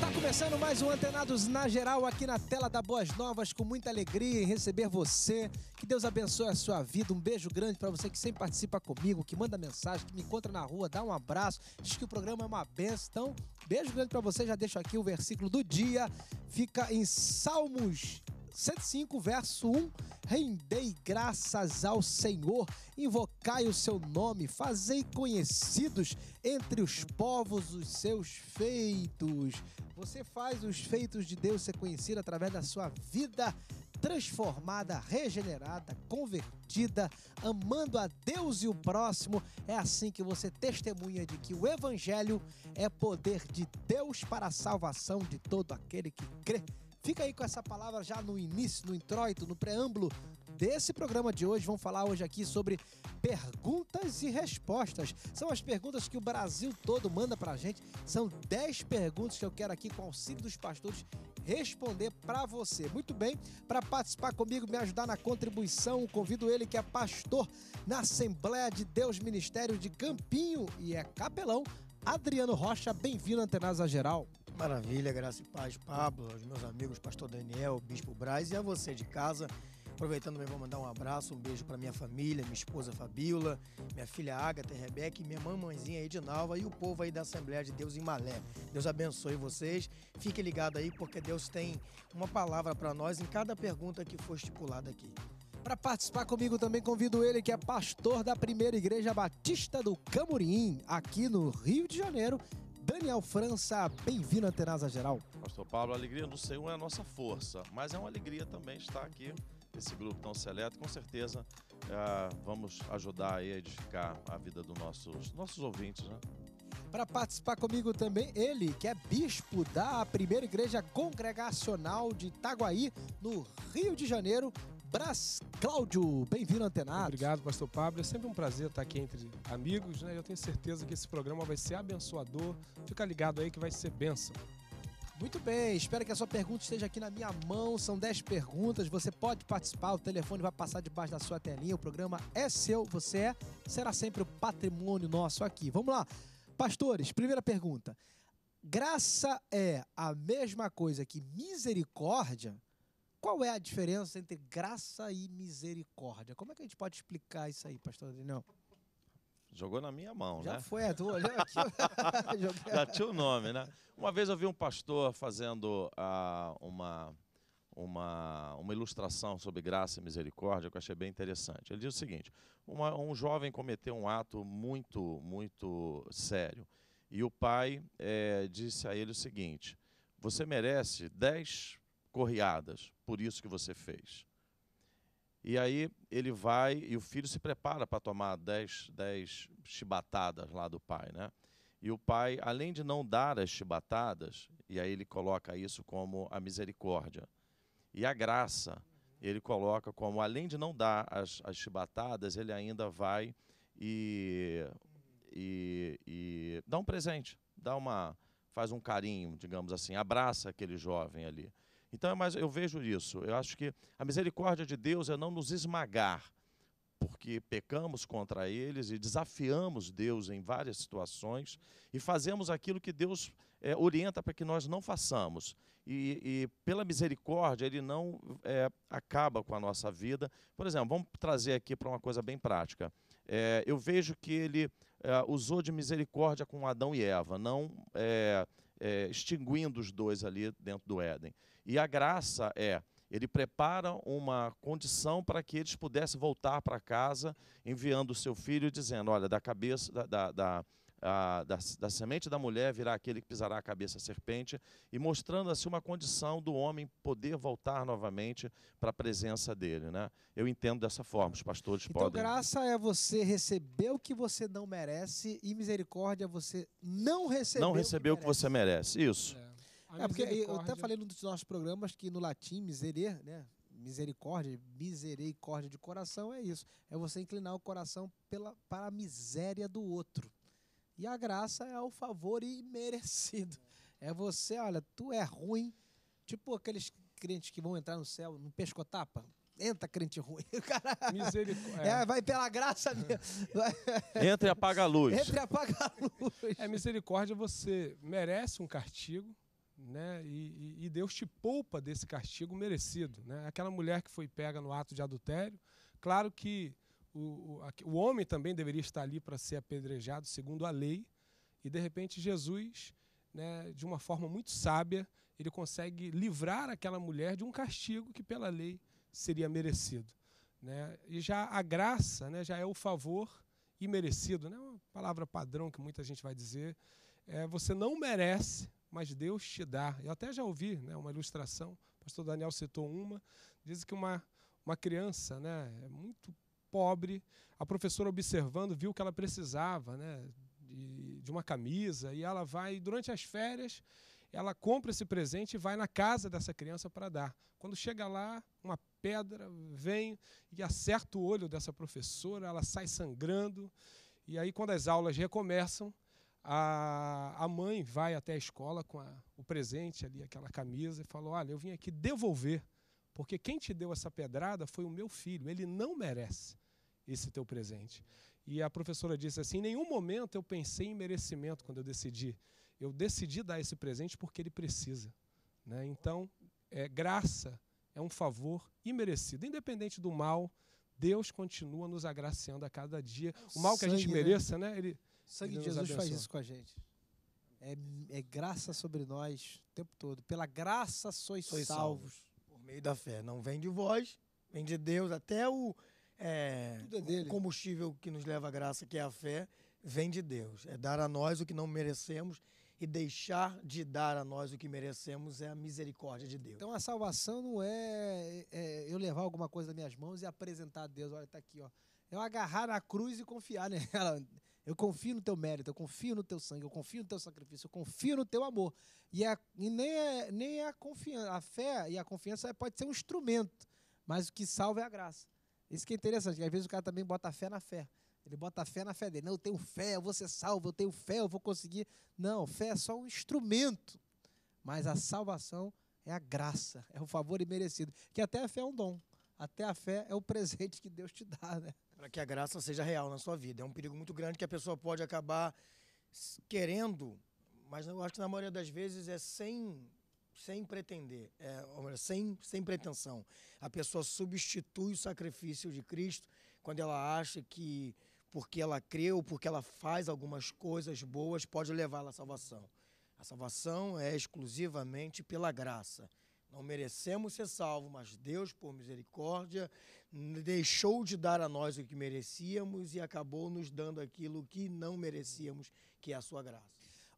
Está começando mais um Antenados na Geral aqui na tela da Boas Novas, com muita alegria em receber você. Que Deus abençoe a sua vida. Um beijo grande para você que sempre participa comigo, que manda mensagem, que me encontra na rua, dá um abraço. Diz que o programa é uma benção. Então, beijo grande para você. Já deixo aqui o versículo do dia. Fica em Salmos 105, verso 1: Rendei graças ao Senhor, invocai o seu nome, fazei conhecidos entre os povos os seus feitos. Você faz os feitos de Deus ser conhecido através da sua vida transformada, regenerada, convertida, amando a Deus e o próximo. É assim que você testemunha de que o Evangelho é poder de Deus para a salvação de todo aquele que crê. Fica aí com essa palavra já no início, no introito, no preâmbulo desse programa de hoje. Vamos falar hoje aqui sobre perguntas e respostas. São as perguntas que o Brasil todo manda pra gente. São 10 perguntas que eu quero aqui com o auxílio dos pastores responder para você. Muito bem, para participar comigo, me ajudar na contribuição, convido ele que é pastor na Assembleia de Deus Ministério de Campinho e é capelão, Adriano Rocha. Bem-vindo, à a Geral. Maravilha, graça e paz, Pablo, aos meus amigos, pastor Daniel, bispo Braz e a você de casa. Aproveitando vou mandar um abraço, um beijo para minha família, minha esposa Fabíola, minha filha Agatha Rebeca e minha mamãezinha Edinalva e o povo aí da Assembleia de Deus em Malé. Deus abençoe vocês. Fique ligado aí porque Deus tem uma palavra para nós em cada pergunta que for estipulada aqui. Para participar comigo também convido ele, que é pastor da Primeira Igreja Batista do Camurim aqui no Rio de Janeiro. Daniel França, bem-vindo à Terasa Geral. Pastor Paulo, a alegria do Senhor é a nossa força, mas é uma alegria também estar aqui, esse grupo tão seleto, com certeza eh, vamos ajudar a edificar a vida dos nossos, nossos ouvintes, né? Para participar comigo também, ele que é bispo da primeira igreja congregacional de Itaguaí, no Rio de Janeiro, Brás Cláudio, bem-vindo antenado. Obrigado, pastor Pablo. É sempre um prazer estar aqui entre amigos, né? Eu tenho certeza que esse programa vai ser abençoador. Fica ligado aí que vai ser bênção. Muito bem, espero que a sua pergunta esteja aqui na minha mão. São 10 perguntas, você pode participar, o telefone vai passar debaixo da sua telinha. O programa é seu, você é, será sempre o patrimônio nosso aqui. Vamos lá, pastores, primeira pergunta. Graça é a mesma coisa que misericórdia? Qual é a diferença entre graça e misericórdia? Como é que a gente pode explicar isso aí, pastor Daniel? Jogou na minha mão, já né? Já foi, é tu olhou aqui. já tinha o nome, né? Uma vez eu vi um pastor fazendo uh, uma, uma, uma ilustração sobre graça e misericórdia que eu achei bem interessante. Ele diz o seguinte: uma, um jovem cometeu um ato muito, muito sério. E o pai é, disse a ele o seguinte: Você merece dez correadas por isso que você fez. E aí ele vai e o filho se prepara para tomar dez, dez chibatadas lá do pai, né? E o pai, além de não dar as chibatadas, e aí ele coloca isso como a misericórdia. E a graça, ele coloca como, além de não dar as, as chibatadas, ele ainda vai e, e, e dá um presente, dá uma, faz um carinho, digamos assim, abraça aquele jovem ali. Então, é mas eu vejo isso. Eu acho que a misericórdia de Deus é não nos esmagar, porque pecamos contra eles e desafiamos Deus em várias situações e fazemos aquilo que Deus é, orienta para que nós não façamos. E, e pela misericórdia, Ele não é, acaba com a nossa vida. Por exemplo, vamos trazer aqui para uma coisa bem prática. É, eu vejo que Ele usou de misericórdia com Adão e Eva, não extinguindo os dois ali dentro do Éden. E a graça é, ele prepara uma condição para que eles pudessem voltar para casa, enviando o seu filho, dizendo: Olha, da cabeça, da, da, da a, da, da, semente da mulher virá aquele que pisará a cabeça da serpente, e mostrando assim uma condição do homem poder voltar novamente para a presença dele. Né? Eu entendo dessa forma, os pastores então, podem. Então, graça é você receber o que você não merece, e misericórdia é você não receber. Não receber o que, o que você merece, isso. É é, porque eu até falei num dos nossos programas que no latim, miserê, né? Misericórdia, misericórdia de coração é isso. É você inclinar o coração pela, para a miséria do outro. E a graça é o favor imerecido. É, é você, olha, tu é ruim. Tipo aqueles crentes que vão entrar no céu no pescotapa. Entra, crente ruim. Cara... Misericórdia. É. é. vai pela graça mesmo. Entra e apaga a luz. Entra e apaga a luz. É misericórdia, você merece um castigo né? E, e, Deus te poupa desse castigo merecido, né? Aquela mulher que foi pega no ato de adultério, claro que o, o, o homem também deveria estar ali para ser apedrejado segundo a lei, e de repente Jesus, né, de uma forma muito sábia, ele consegue livrar aquela mulher de um castigo que pela lei seria merecido, né? E já a graça, né, já é o favor imerecido, né? Uma palavra padrão que muita gente vai dizer, é, você não merece, mas Deus te dá. Eu até já ouvi né, uma ilustração, o pastor Daniel citou uma, diz que uma, uma criança né, é muito pobre, a professora observando, viu que ela precisava né, de, de uma camisa, e ela vai, durante as férias, ela compra esse presente e vai na casa dessa criança para dar. Quando chega lá, uma pedra vem e acerta o olho dessa professora, ela sai sangrando, e aí quando as aulas recomeçam, a, a mãe vai até a escola com a, o presente ali, aquela camisa, e falou: Olha, eu vim aqui devolver, porque quem te deu essa pedrada foi o meu filho, ele não merece esse teu presente. E a professora disse assim: Em nenhum momento eu pensei em merecimento quando eu decidi. Eu decidi dar esse presente porque ele precisa. Né? Então, é, graça é um favor imerecido, independente do mal. Deus continua nos agraciando a cada dia. O mal que a gente né? mereça, né? Ele Sangue de Jesus faz isso com a gente. É, é, graça sobre nós o tempo todo. Pela graça sois, sois salvos. salvos. Por meio da fé. Não vem de vós, vem de Deus. Até o, é, é o combustível que nos leva à graça, que é a fé, vem de Deus. É dar a nós o que não merecemos e deixar de dar a nós o que merecemos é a misericórdia de Deus. Então a salvação não é, é, é eu levar alguma coisa nas minhas mãos e apresentar a Deus, olha, está aqui, ó. É eu agarrar na cruz e confiar nela. Eu confio no teu mérito, eu confio no teu sangue, eu confio no teu sacrifício, eu confio no teu amor. E, a, e nem, é, nem é a confiança. A fé e a confiança é, pode ser um instrumento, mas o que salva é a graça. Isso que é interessante, que às vezes o cara também bota a fé na fé. Ele bota a fé na fé dele. Não, eu tenho fé, eu vou ser é salvo, eu tenho fé, eu vou conseguir. Não, fé é só um instrumento. Mas a salvação é a graça, é o favor imerecido. Que até a fé é um dom. Até a fé é o presente que Deus te dá, né? para que a graça seja real na sua vida. É um perigo muito grande que a pessoa pode acabar querendo, mas eu acho que na maioria das vezes é sem sem pretender, é, sem, sem pretensão. A pessoa substitui o sacrifício de Cristo quando ela acha que porque ela creu, porque ela faz algumas coisas boas, pode levá-la à salvação. A salvação é exclusivamente pela graça. Não merecemos ser salvos, mas Deus, por misericórdia, deixou de dar a nós o que merecíamos e acabou nos dando aquilo que não merecíamos, que é a sua graça.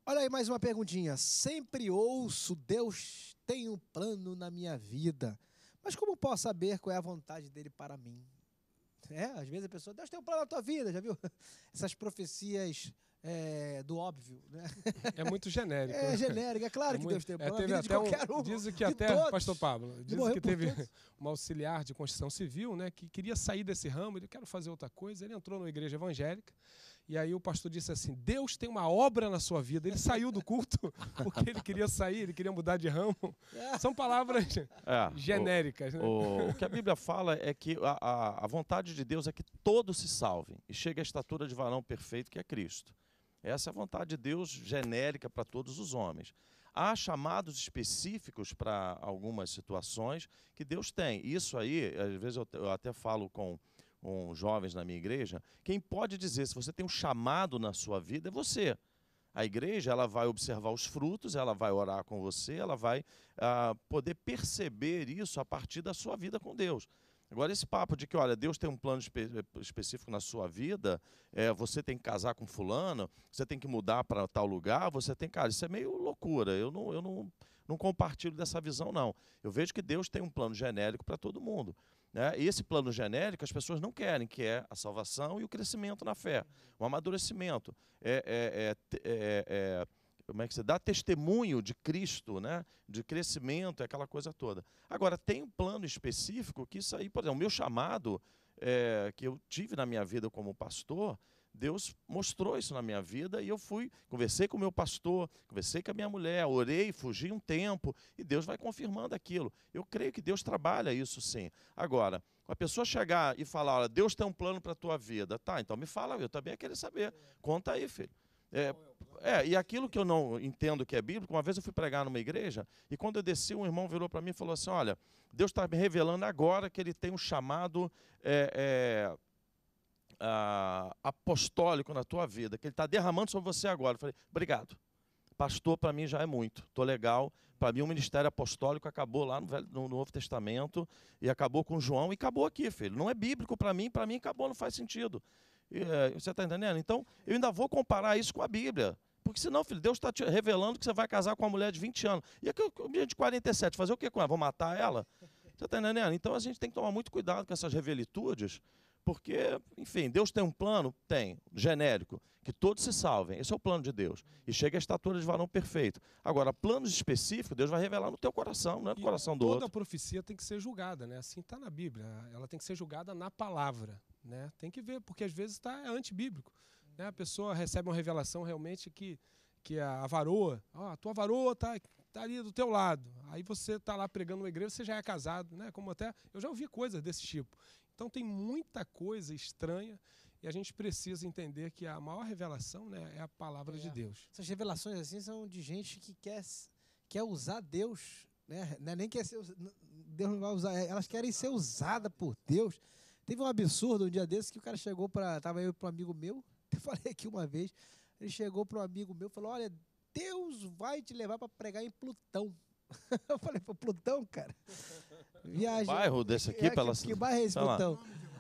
Olha aí mais uma perguntinha. Sempre ouço, Deus tem um plano na minha vida. Mas como posso saber qual é a vontade dele para mim? É, às vezes a pessoa, Deus tem um plano na tua vida, já viu? Essas profecias é, do óbvio, né? É muito genérico. É né? genérico, é claro é que muito, Deus tem é, plano. É, teve até um, um, dizem que até, todos, pastor Pablo, dizem que teve um auxiliar de construção civil, né? Que queria sair desse ramo, ele quer fazer outra coisa. Ele entrou numa igreja evangélica e aí o pastor disse assim: Deus tem uma obra na sua vida. Ele saiu do culto porque ele queria sair, ele queria mudar de ramo. São palavras é, genéricas. O, né? o, o, que a Bíblia fala é que a, a, a vontade de Deus é que todos se salvem e chegue à estatura de varão perfeito que é Cristo. Essa é a vontade de Deus genérica para todos os homens. Há chamados específicos para algumas situações que Deus tem. Isso aí, às vezes eu, eu até falo com, com jovens na minha igreja, quem pode dizer se você tem um chamado na sua vida é você. A igreja ela vai observar os frutos, ela vai orar com você, ela vai ah, poder perceber isso a partir da sua vida com Deus. Agora, esse papo de que, olha, Deus tem um plano espe específico na sua vida, é, você tem que casar com fulano, você tem que mudar para tal lugar, você tem. Cara, isso é meio loucura. Eu não, eu não, não compartilho dessa visão, não. Eu vejo que Deus tem um plano genérico para todo mundo. Né? E esse plano genérico as pessoas não querem, que é a salvação e o crescimento na fé, o amadurecimento. é, é, é, é, é como é que você dá testemunho de Cristo, né? de crescimento, é aquela coisa toda. Agora, tem um plano específico que isso aí, por exemplo, o meu chamado é, que eu tive na minha vida como pastor, Deus mostrou isso na minha vida e eu fui, conversei com o meu pastor, conversei com a minha mulher, orei, fugi um tempo e Deus vai confirmando aquilo. Eu creio que Deus trabalha isso sim. Agora, a pessoa chegar e falar, olha, Deus tem um plano para a tua vida, tá, então me fala, eu também ia querer saber. Conta aí, filho. É, é, e aquilo que eu não entendo que é bíblico, uma vez eu fui pregar numa igreja, e quando eu desci, um irmão virou para mim e falou assim: Olha, Deus está me revelando agora que ele tem um chamado é, é, a, apostólico na tua vida, que ele está derramando sobre você agora. Eu falei: Obrigado. Pastor, para mim já é muito, estou legal. Para mim, o ministério apostólico acabou lá no, Velho, no Novo Testamento, e acabou com João, e acabou aqui, filho. Não é bíblico para mim, para mim acabou, não faz sentido. É, você está entendendo? Então, eu ainda vou comparar isso com a Bíblia. Porque senão, filho, Deus está te revelando que você vai casar com uma mulher de 20 anos. E aquele menino de 47, fazer o que com ela? Vou matar ela? Você está entendendo? Então a gente tem que tomar muito cuidado com essas revelitudes, porque, enfim, Deus tem um plano? Tem, genérico, que todos se salvem. Esse é o plano de Deus. E chega a estatura de varão perfeito. Agora, planos específicos, Deus vai revelar no teu coração, não é no e coração do toda outro. Toda profecia tem que ser julgada, né? Assim está na Bíblia. Ela tem que ser julgada na palavra, né? Tem que ver, porque às vezes está é antibíblico. Né? A pessoa recebe uma revelação realmente que, que é a, varoa, ó, a tua varoa está tá ali do teu lado. Aí você está lá pregando uma igreja, você já é casado, né? Como até eu já ouvi coisas desse tipo. Então tem muita coisa estranha e a gente precisa entender que a maior revelação né, é a palavra é. de Deus. Essas revelações assim são de gente que quer, quer usar Deus, né? É nem quer ser, Deus não vai usar, é, elas querem ser usadas por Deus. Teve um absurdo um dia desse que o cara chegou para, tava eu para um amigo meu, eu falei aqui uma vez, ele chegou para um amigo meu, falou: "Olha, Deus vai te levar para pregar em Plutão". eu falei, pô, Plutão, cara. Viagem. Bairro desse aqui, é, pela Que bairro é esse, Plutão?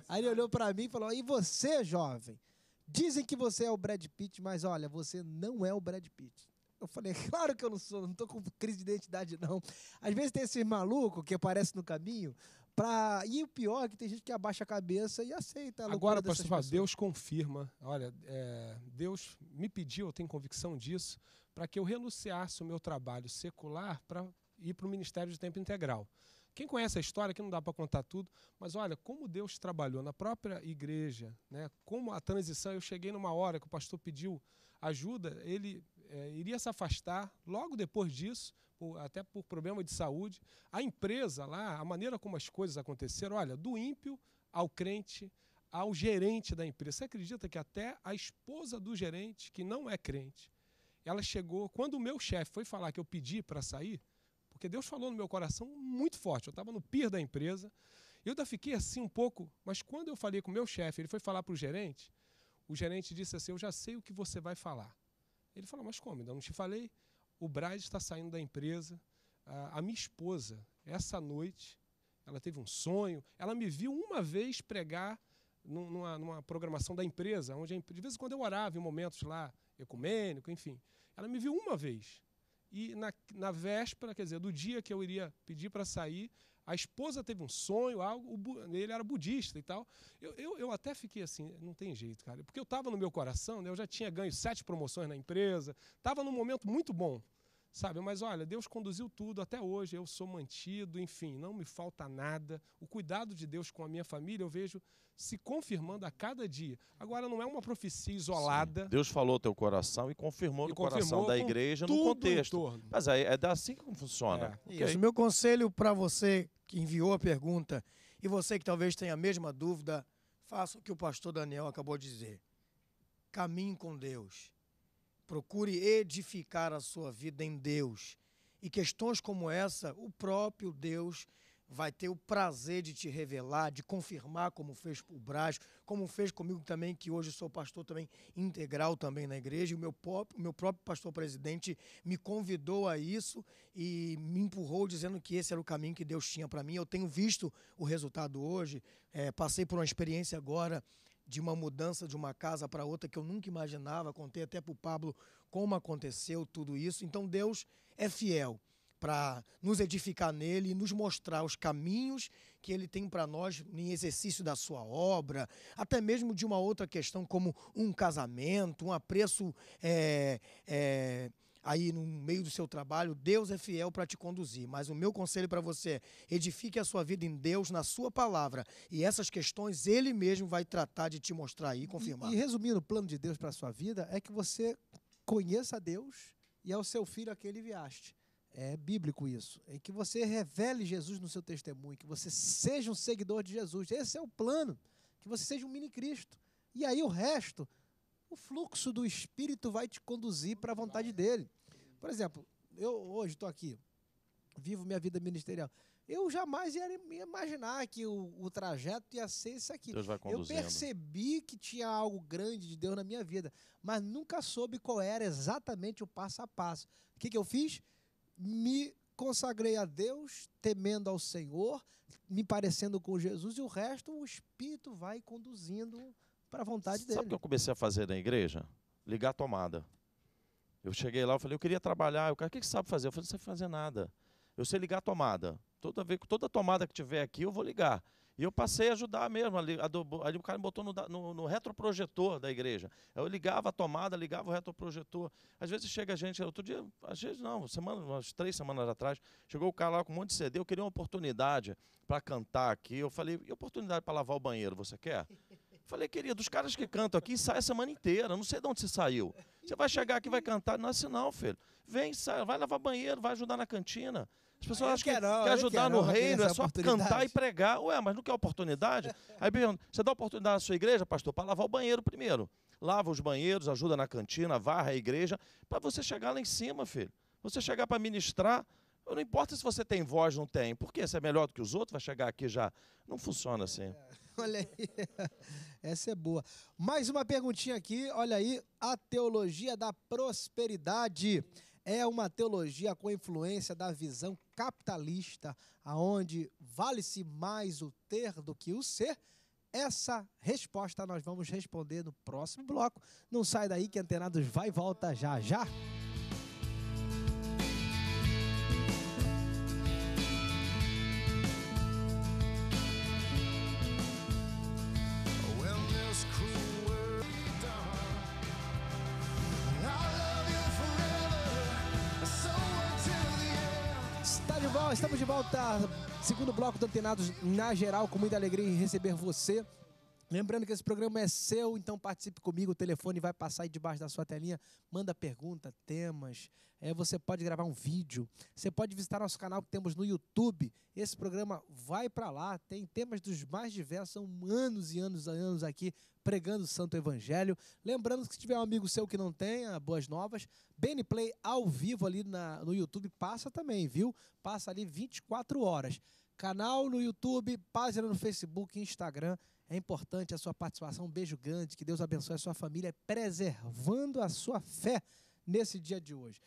Aí ele olhou para mim e falou: e você, jovem? Dizem que você é o Brad Pitt, mas olha, você não é o Brad Pitt. Eu falei, claro que eu não sou, não tô com crise de identidade, não. Às vezes tem esse maluco que aparece no caminho, pra... e o pior é que tem gente que abaixa a cabeça e aceita. A Agora, pastor, Deus confirma. Olha, é, Deus me pediu, eu tenho convicção disso, para que eu renunciasse o meu trabalho secular para ir para o Ministério de Tempo Integral. Quem conhece a história, que não dá para contar tudo, mas olha como Deus trabalhou na própria igreja, né? como a transição. Eu cheguei numa hora que o pastor pediu ajuda, ele é, iria se afastar. Logo depois disso, por, até por problema de saúde, a empresa lá, a maneira como as coisas aconteceram, olha, do ímpio ao crente, ao gerente da empresa. Você acredita que até a esposa do gerente, que não é crente, ela chegou. Quando o meu chefe foi falar que eu pedi para sair, porque Deus falou no meu coração muito forte, eu estava no pier da empresa, eu ainda fiquei assim um pouco, mas quando eu falei com o meu chefe, ele foi falar para o gerente, o gerente disse assim: Eu já sei o que você vai falar. Ele falou: Mas como? Ainda não te falei? O Braz está saindo da empresa. A minha esposa, essa noite, ela teve um sonho. Ela me viu uma vez pregar numa, numa programação da empresa, onde de vez em quando eu orava em momentos lá ecumênico, enfim. Ela me viu uma vez. E na, na véspera, quer dizer, do dia que eu iria pedir para sair, a esposa teve um sonho, algo, o, ele era budista e tal. Eu, eu, eu, até fiquei assim, não tem jeito, cara. Porque eu estava no meu coração, né, eu já tinha ganho sete promoções na empresa, estava num momento muito bom sabe? Mas olha, Deus conduziu tudo até hoje, eu sou mantido, enfim, não me falta nada. O cuidado de Deus com a minha família eu vejo se confirmando a cada dia. Agora não é uma profecia isolada. Sim. Deus falou teu coração e confirmou o no coração da igreja no contexto. Mas é, é assim que funciona. É. Okay. Isso. Meu conselho para você que enviou a pergunta e você que talvez tenha a mesma dúvida, faça o que o pastor Daniel acabou de dizer. Caminhe com Deus Procure edificar a sua vida em Deus. E questões como essa, o próprio Deus vai ter o prazer de te revelar, de confirmar como fez o Brás, como fez comigo também, que hoje sou pastor também integral também na igreja. O meu, pop, meu próprio pastor presidente me convidou a isso e me empurrou dizendo que esse era o caminho que Deus tinha para mim. Eu tenho visto o resultado hoje, é, passei por uma experiência agora de uma mudança de uma casa para outra que eu nunca imaginava. Contei até para o Pablo como aconteceu tudo isso. Então Deus é fiel para nos edificar nele e nos mostrar os caminhos que ele tem para nós em exercício da sua obra, até mesmo de uma outra questão como um casamento, um apreço é, é, aí no meio do seu trabalho, Deus é fiel para te conduzir. Mas o meu conselho para você é edifique a sua vida em Deus, na sua palavra. E essas questões Ele mesmo vai tratar de te mostrar e confirmar. E, e resumindo, o plano de Deus para a sua vida é que você conheça a Deus e ao seu filho a quem ele viaste. É bíblico isso. É que você revele Jesus no seu testemunho, que você seja um seguidor de Jesus. Esse é o plano, que você seja um mini Cristo. E aí o resto o fluxo do Espírito vai te conduzir para a vontade dele. Por exemplo, eu hoje estou aqui, vivo minha vida ministerial. Eu jamais ia imaginar que o, o trajeto ia ser isso aqui. Deus vai eu percebi que tinha algo grande de Deus na minha vida, mas nunca soube qual era exatamente o passo a passo. O que, que eu fiz? Me consagrei a Deus, temendo ao Senhor, me parecendo com Jesus, e o resto o Espírito vai conduzindo para a vontade dele. Sabe o que eu comecei a fazer na igreja? Ligar a tomada. Eu cheguei lá, eu falei, eu queria trabalhar. O cara, o que, sabe fazer? Eu falei, não sei fazer nada. Eu sei ligar a tomada. Toda, vez, toda tomada que tiver aqui, eu vou ligar. E eu passei a ajudar mesmo. Ali, ali o cara me botou no, no, no, retroprojetor da igreja. Eu ligava a tomada, ligava o retroprojetor. Às vezes chega a gente, outro dia, às vezes não, semana, umas três semanas atrás, chegou o cara lá com um monte de CD, eu queria uma oportunidade para cantar aqui. Eu falei, e oportunidade para lavar o banheiro, você quer? Falei, querido, os caras que cantam aqui saem a semana inteira, não sei de onde você saiu. Você vai chegar aqui, vai cantar, não é assim não, filho. Vem, sai, vai lavar banheiro, vai ajudar na cantina. As pessoas acham que quer ajudar quero, no reino é só cantar e pregar. Ué, mas não quer oportunidade? Aí pergunta, você dá oportunidade à sua igreja, pastor, para lavar o banheiro primeiro. Lava os banheiros, ajuda na cantina, varra a igreja, para você chegar lá em cima, filho. Você chegar para ministrar, não importa se você tem voz, ou não tem. Porque se é melhor do que os outros, vai chegar aqui já. Não funciona assim. É. é. Olha aí. Essa é boa. Mais uma perguntinha aqui. Olha aí. A teologia da prosperidade é uma teologia com influência da visão capitalista, aonde vale-se mais o ter do que o ser. Essa resposta nós vamos responder no próximo bloco. Não sai daí que Antenados vai e volta já já. volta, segundo bloco do Antenados na geral, com muita alegria em receber você. Lembrando que esse programa é seu, então participe comigo. O telefone vai passar aí debaixo da sua telinha. Manda pergunta, temas. É, você pode gravar um vídeo. Você pode visitar nosso canal que temos no YouTube. Esse programa vai para lá. Tem temas dos mais diversos. São anos e anos e anos aqui pregando o Santo Evangelho. Lembrando que se tiver um amigo seu que não tenha boas novas, Beneplay ao vivo ali na, no YouTube passa também, viu? Passa ali 24 horas. Canal no YouTube, página no Facebook, Instagram. É importante a sua participação. Um beijo grande, que Deus abençoe a sua família, preservando a sua fé nesse dia de hoje.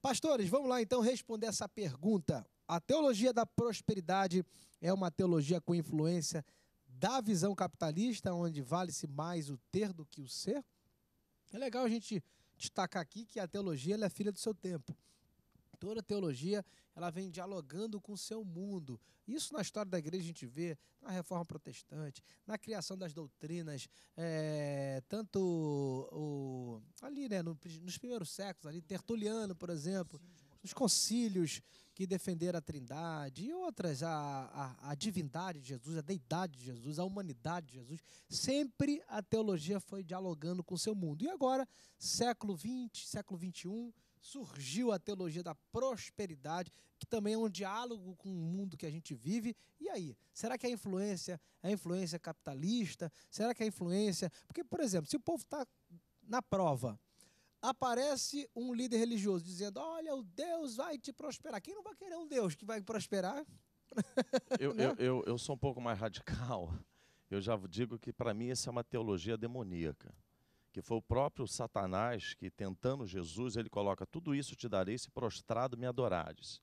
Pastores, vamos lá então responder essa pergunta. A teologia da prosperidade é uma teologia com influência da visão capitalista, onde vale-se mais o ter do que o ser, é legal a gente destacar aqui que a teologia é filha do seu tempo. Toda teologia ela vem dialogando com o seu mundo. Isso na história da igreja a gente vê na reforma protestante, na criação das doutrinas, é, tanto o, ali, né, no, nos primeiros séculos, ali, Tertuliano, por exemplo. Sim, os concílios que defenderam a Trindade e outras, a, a, a divindade de Jesus, a deidade de Jesus, a humanidade de Jesus. Sempre a teologia foi dialogando com o seu mundo. E agora, século XX, século XXI, surgiu a teologia da prosperidade, que também é um diálogo com o mundo que a gente vive. E aí, será que a influência é influência capitalista? Será que a influência. Porque, por exemplo, se o povo está na prova aparece um líder religioso dizendo: Olha, o Deus vai te prosperar. Quem não vai querer um Deus que vai prosperar? Eu, eu, né? eu, eu, sou um pouco mais radical. Eu já digo que para mim essa é uma teologia demoníaca. Que foi o próprio Satanás que, tentando Jesus, ele coloca: Tudo isso te darei se prostrado me adorares.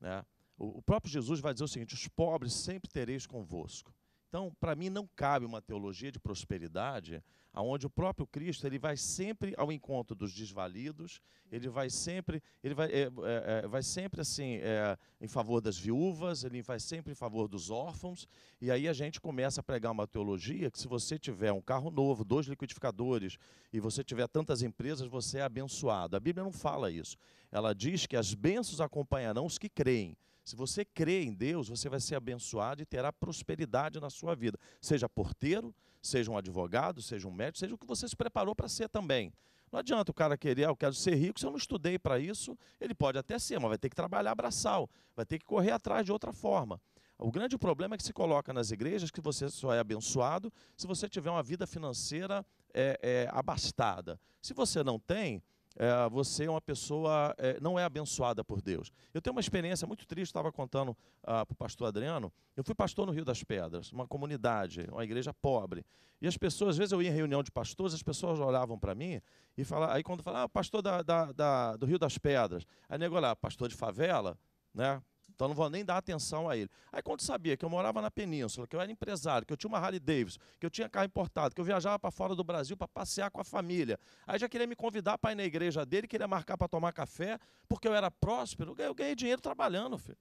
Né? O, o próprio Jesus vai dizer o seguinte: Os pobres sempre tereis convosco. Então, para mim, não cabe uma teologia de prosperidade onde o próprio Cristo ele vai sempre ao encontro dos desvalidos, ele vai sempre, ele vai, é, é, é, vai sempre assim é, em favor das viúvas, ele vai sempre em favor dos órfãos. E aí a gente começa a pregar uma teologia que se você tiver um carro novo, dois liquidificadores e você tiver tantas empresas, você é abençoado. A Bíblia não fala isso. Ela diz que as bênçãos acompanharão os que creem. Se você crê em Deus, você vai ser abençoado e terá prosperidade na sua vida. Seja porteiro, seja um advogado, seja um médico, seja o que você se preparou para ser também. Não adianta o cara querer, ah, eu quero ser rico, se eu não estudei para isso, ele pode até ser, mas vai ter que trabalhar braçal, vai ter que correr atrás de outra forma. O grande problema é que se coloca nas igrejas que você só é abençoado se você tiver uma vida financeira é, é, abastada. Se você não tem, é, você é uma pessoa, é, não é abençoada por Deus. Eu tenho uma experiência muito triste, estava contando ah, para o pastor Adriano. Eu fui pastor no Rio das Pedras, uma comunidade, uma igreja pobre. E as pessoas, às vezes eu ia em reunião de pastores, as pessoas olhavam para mim e falavam, aí quando falavam, ah, pastor da, da, da, do Rio das Pedras, aí nego olhava, ah, pastor de favela, né? Então não vou nem dar atenção a ele. Aí quando sabia que eu morava na península, que eu era empresário, que eu tinha uma Harley Davidson, que eu tinha carro importado, que eu viajava para fora do Brasil para passear com a família. Aí já queria me convidar para ir na igreja dele, queria marcar para tomar café, porque eu era próspero. Eu ganhei dinheiro trabalhando, filho.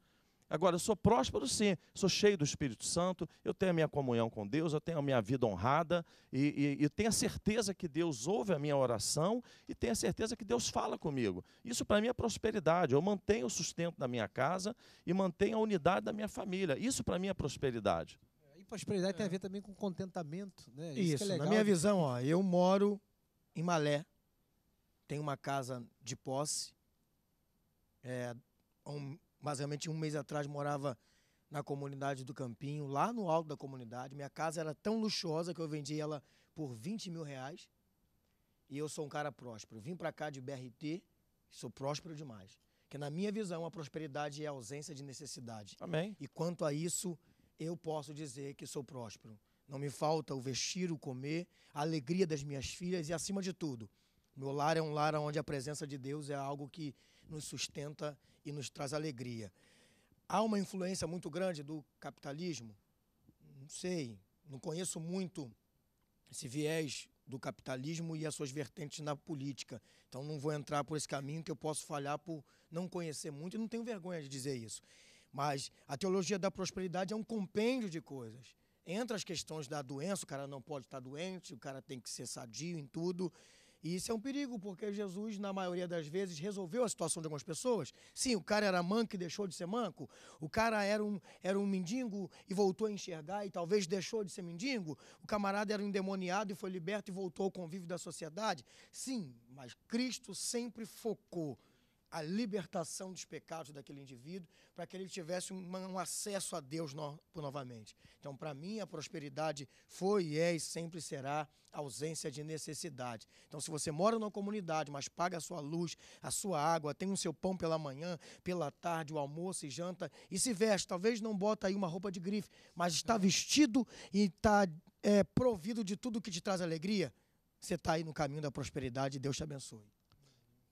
Agora, eu sou próspero sim, sou cheio do Espírito Santo, eu tenho a minha comunhão com Deus, eu tenho a minha vida honrada e, e, e tenho a certeza que Deus ouve a minha oração e tenho a certeza que Deus fala comigo. Isso para mim é prosperidade. Eu mantenho o sustento da minha casa e mantenho a unidade da minha família. Isso para mim é prosperidade. É, e prosperidade é. tem a ver também com contentamento. Né? Isso, é Isso é legal. na minha visão, ó, eu moro em Malé, tenho uma casa de posse, é, um, basicamente um mês atrás morava na comunidade do Campinho, lá no alto da comunidade. Minha casa era tão luxuosa que eu vendi ela por 20 mil reais. E eu sou um cara próspero. Vim para cá de BRT, sou próspero demais. Que na minha visão, a prosperidade é a ausência de necessidade. Amém. E quanto a isso, eu posso dizer que sou próspero. Não me falta o vestir, o comer, a alegria das minhas filhas e, acima de tudo, meu lar é um lar onde a presença de Deus é algo que nos sustenta e nos traz alegria. Há uma influência muito grande do capitalismo? Não sei, não conheço muito esse viés do capitalismo e as suas vertentes na política. Então não vou entrar por esse caminho que eu posso falhar por não conhecer muito e não tenho vergonha de dizer isso. Mas a teologia da prosperidade é um compêndio de coisas. Entre as questões da doença, o cara não pode estar doente, o cara tem que ser sadio em tudo, e isso é um perigo, porque Jesus, na maioria das vezes, resolveu a situação de algumas pessoas. Sim, o cara era manco e deixou de ser manco. O cara era um, era um mendigo e voltou a enxergar e talvez deixou de ser mendigo. O camarada era um endemoniado e foi liberto e voltou ao convívio da sociedade. Sim, mas Cristo sempre focou a libertação dos pecados daquele indivíduo, para que ele tivesse um, acesso a Deus no, novamente. Então, para mim, a prosperidade foi, é e sempre será ausência de necessidade. Então, se você mora numa comunidade, mas paga a sua luz, a sua água, tem o seu pão pela manhã, pela tarde, o almoço e janta, e se veste, talvez não bota aí uma roupa de grife, mas está vestido e está é, provido de tudo que te traz alegria, você está aí no caminho da prosperidade. e Deus te abençoe.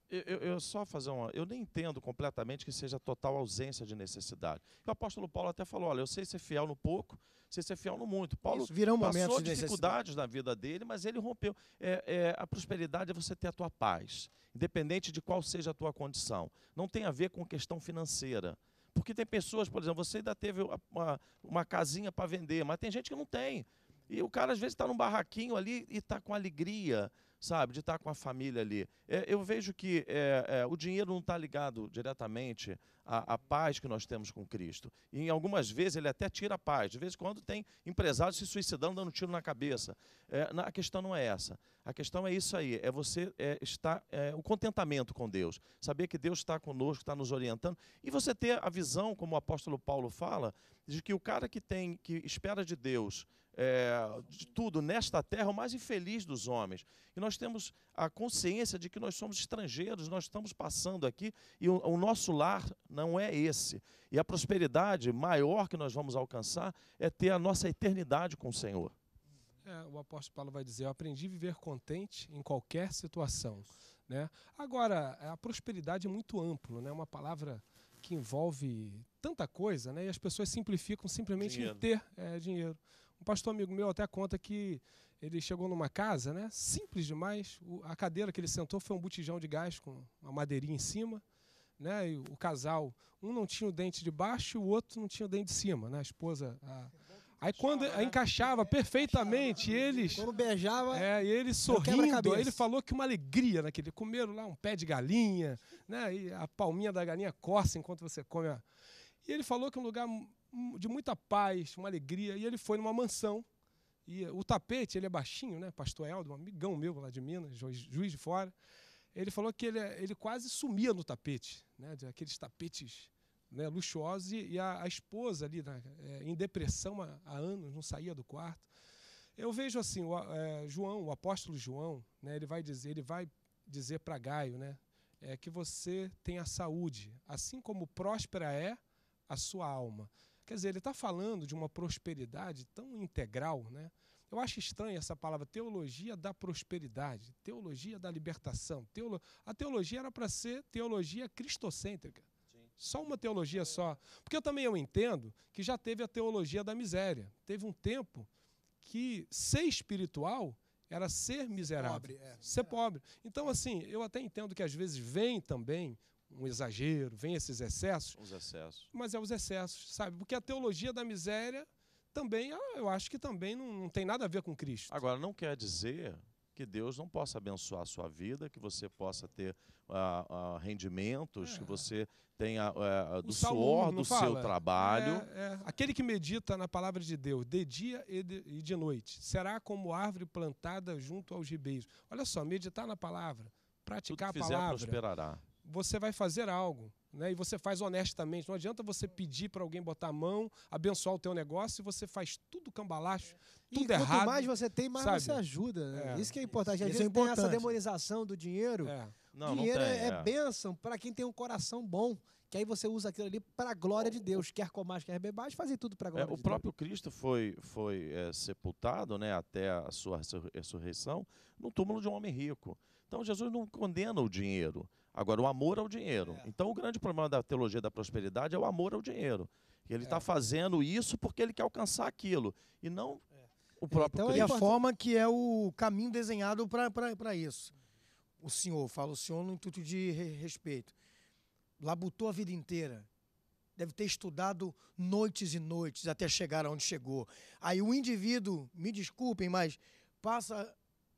Eu, eu, eu, só fazer uma. Eu nem entendo completamente que seja total ausência de necessidade. O apóstolo Paulo até falou: olha, eu sei ser fiel no pouco, sei ser fiel no muito. Paulo Isso, virão passou dificuldades na vida dele, mas ele rompeu. É, é, a prosperidade é você ter a tua paz, independente de qual seja a tua condição. Não tem a ver com questão financeira. Porque tem pessoas, por exemplo, você ainda teve uma, uma casinha para vender, mas tem gente que não tem. E o cara, às vezes, está num barraquinho ali e está com alegria sabe, de estar com a família ali. É, eu vejo que é, é, o dinheiro não está ligado diretamente à, à, paz que nós temos com Cristo. E em algumas vezes ele até tira a paz. De vez em quando tem empresários se suicidando, dando um tiro na cabeça. É, na, a questão não é essa. A questão é isso aí, é você é, estar é, o contentamento com Deus, saber que Deus está conosco, está nos orientando, e você ter a visão, como o apóstolo Paulo fala, de que o cara que tem, que espera de Deus é, de tudo nesta terra, o mais infeliz dos homens. E nós temos a consciência de que nós somos estrangeiros, nós estamos passando aqui e o, o nosso lar não é esse. E a prosperidade maior que nós vamos alcançar é ter a nossa eternidade com o Senhor. É, o apóstolo Paulo vai dizer: Eu aprendi a viver contente em qualquer situação. Né? Agora, a prosperidade é muito amplo, é né? uma palavra que envolve tanta coisa, né? e as pessoas simplificam simplesmente dinheiro. em ter é, dinheiro. Um pastor amigo meu até conta que ele chegou numa casa, né? Simples demais. a cadeira que ele sentou foi um botijão de gás com uma madeirinha em cima. Né, e o casal, um não tinha o dente de baixo e o outro não tinha o dente de cima, né? A esposa. A... Aí quando encaixava, né? encaixava perfeitamente, né? eles. Quando beijava. É, e ele sorrindo. Ele falou que uma alegria naquele. Comeram lá um pé de galinha, né? E a palminha da galinha coça enquanto você come. A... E ele falou que um lugar de muita paz, uma alegria, e ele foi numa mansão. E o tapete, ele é baixinho, né? Pastor Eldo, um amigão meu lá de Minas, juiz de fora. Ele falou que ele, ele quase sumia no tapete, né? Aqueles tapetes né, luxuosos. E, a, a esposa ali, né, é, em depressão há, há, anos, não saía do quarto. Eu vejo assim, o, é, João, o apóstolo João, né, ele vai dizer, ele vai dizer para Gaio, né? É que você tem a saúde, assim como próspera é a sua alma. Quer dizer, ele está falando de uma prosperidade tão integral, né? Eu acho estranha essa palavra teologia da prosperidade, teologia da libertação. Teolo... A teologia era para ser teologia cristocêntrica. Só uma teologia é. só. Porque eu também eu entendo que já teve a teologia da miséria. Teve um tempo que ser espiritual era ser miserável, pobre, é. ser pobre. Então, assim, eu até entendo que às vezes vem também um exagero, vem esses excessos. Os excessos. Mas é os excessos, sabe? Porque a teologia da miséria também, ah, eu acho que também não, não tem nada a ver com Cristo. Agora, não quer dizer que Deus não possa abençoar a sua vida, que você possa ter uh, uh, rendimentos, é. que você tenha uh, do suor do fala? seu trabalho. É, é. Aquele que medita na palavra de Deus de dia e de, e de noite será como árvore plantada junto aos ribeiros. Olha só, meditar na palavra, praticar Tudo que a palavra. Fizer prosperará você vai fazer algo. Né? E você faz honestamente. Não adianta você pedir para alguém botar a mão, abençoar o teu negócio e você faz tudo cambalacho, é. tudo e errado. Quanto mais você tem, mais sabe? você ajuda. Né? É. Isso que é importante. Às Isso é vezes é importante. tem essa demonização do dinheiro. É. Não, dinheiro não tem, é, é bênção para quem tem um coração bom. Que aí você usa aquilo ali para a glória de Deus. Quer comer, quer beber, fazer tudo para a é, glória de Deus. O próprio Cristo foi, foi sepultado né, até a sua ressurreição no túmulo de um homem rico. Então Jesus não condena o dinheiro Agora, o amor ao dinheiro. É. Então, o grande problema da teologia da prosperidade é o amor ao dinheiro. Ele está é. Tá fazendo isso porque ele quer alcançar aquilo. E não é. o próprio Então, é Cristo. a forma que é o caminho desenhado para isso. O senhor, fala o senhor no intuito de respeito. Labutou a vida inteira. Deve ter estudado noites e noites até chegar onde chegou. Aí o indivíduo, me desculpem, mas passa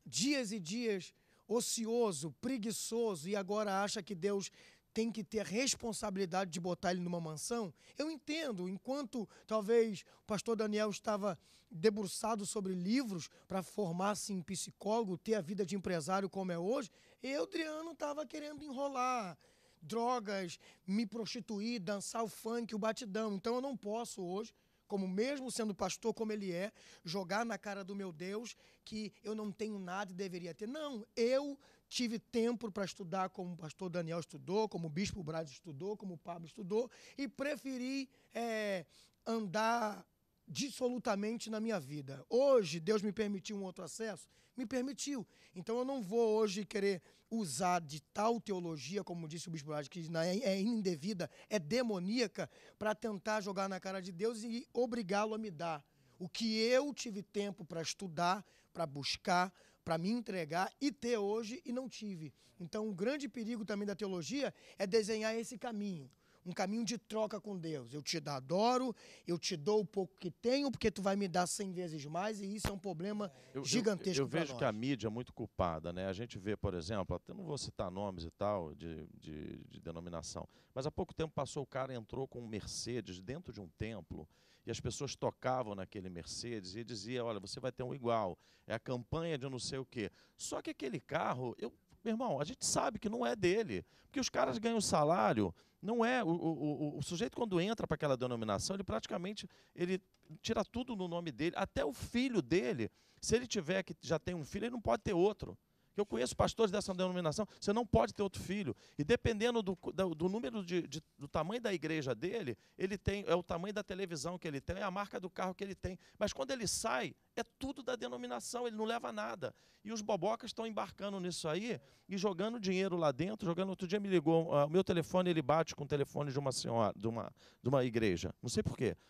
dias e dias ocioso, preguiçoso e agora acha que Deus tem que ter a responsabilidade de botar ele numa mansão? Eu entendo, enquanto talvez o pastor Daniel estava debruçado sobre livros para formar-se em assim, psicólogo, ter a vida de empresário como é hoje, eu, Adriano, estava querendo enrolar drogas, me prostituir, dançar o funk, o batidão. Então eu não posso hoje como mesmo sendo pastor como ele é, jogar na cara do meu Deus que eu não tenho nada e deveria ter. Não, eu tive tempo para estudar como o pastor Daniel estudou, como o bispo Braz estudou, como o Pablo estudou, e preferi é, andar dissolutamente na minha vida. Hoje, Deus me permitiu um outro acesso? Me permitiu. Então, eu não vou hoje querer usar de tal teologia, como disse o Bispo Lage, que é indevida, é demoníaca, para tentar jogar na cara de Deus e obrigá-lo a me dar o que eu tive tempo para estudar, para buscar, para me entregar e ter hoje e não tive. Então, o grande perigo também da teologia é desenhar esse caminho um caminho de troca com Deus. Eu te adoro, eu te dou o pouco que tenho, porque tu vai me dar cem vezes mais, e isso é um problema eu, gigantesco. Eu, eu vejo nós. que a mídia é muito culpada, né? A gente vê, por exemplo, até não vou citar nomes e tal de, de, de denominação, mas há pouco tempo passou o cara entrou com um Mercedes dentro de um templo e as pessoas tocavam naquele Mercedes e dizia, olha, você vai ter um igual, é a campanha de não sei o quê. Só que aquele carro, eu, meu irmão, a gente sabe que não é dele, porque os caras ganham salário não é. O, o, o, o sujeito, quando entra para aquela denominação, ele praticamente ele tira tudo no nome dele. Até o filho dele, se ele tiver que já tem um filho, ele não pode ter outro eu conheço pastores dessa denominação, você não pode ter outro filho. E dependendo do, do, do número, de, de, do tamanho da igreja dele, ele tem, é o tamanho da televisão que ele tem, é a marca do carro que ele tem. Mas quando ele sai, é tudo da denominação, ele não leva nada. E os bobocas estão embarcando nisso aí e jogando dinheiro lá dentro, jogando. Outro dia me ligou, o ah, meu telefone ele bate com o telefone de uma senhora, de uma, de uma igreja. Não sei porquê. quê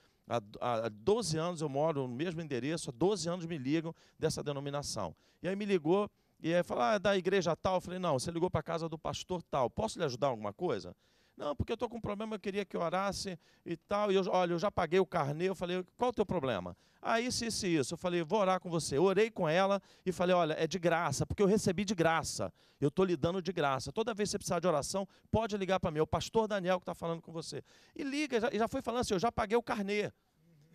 há 12 anos eu moro no mesmo endereço, há 12 anos me ligam dessa denominação. E aí me ligou e aí fala, ah, é da igreja tal. Eu falei, não, você ligou para a casa do pastor tal. Posso lhe ajudar alguma coisa? Não, porque eu estou com um problema, eu queria que orasse e tal. E eu, olha, eu já paguei o carnê. Eu falei, qual o teu problema? Aí, ah, isso, isso, isso. Eu falei, vou orar com você. Eu orei com ela e falei, olha, é de graça, porque eu recebi de graça. Eu estou dando de graça. Toda vez que você precisar de oração, pode ligar para mim. É o pastor Daniel que está falando com você. E liga, já, já foi falando assim, eu já paguei o carnê.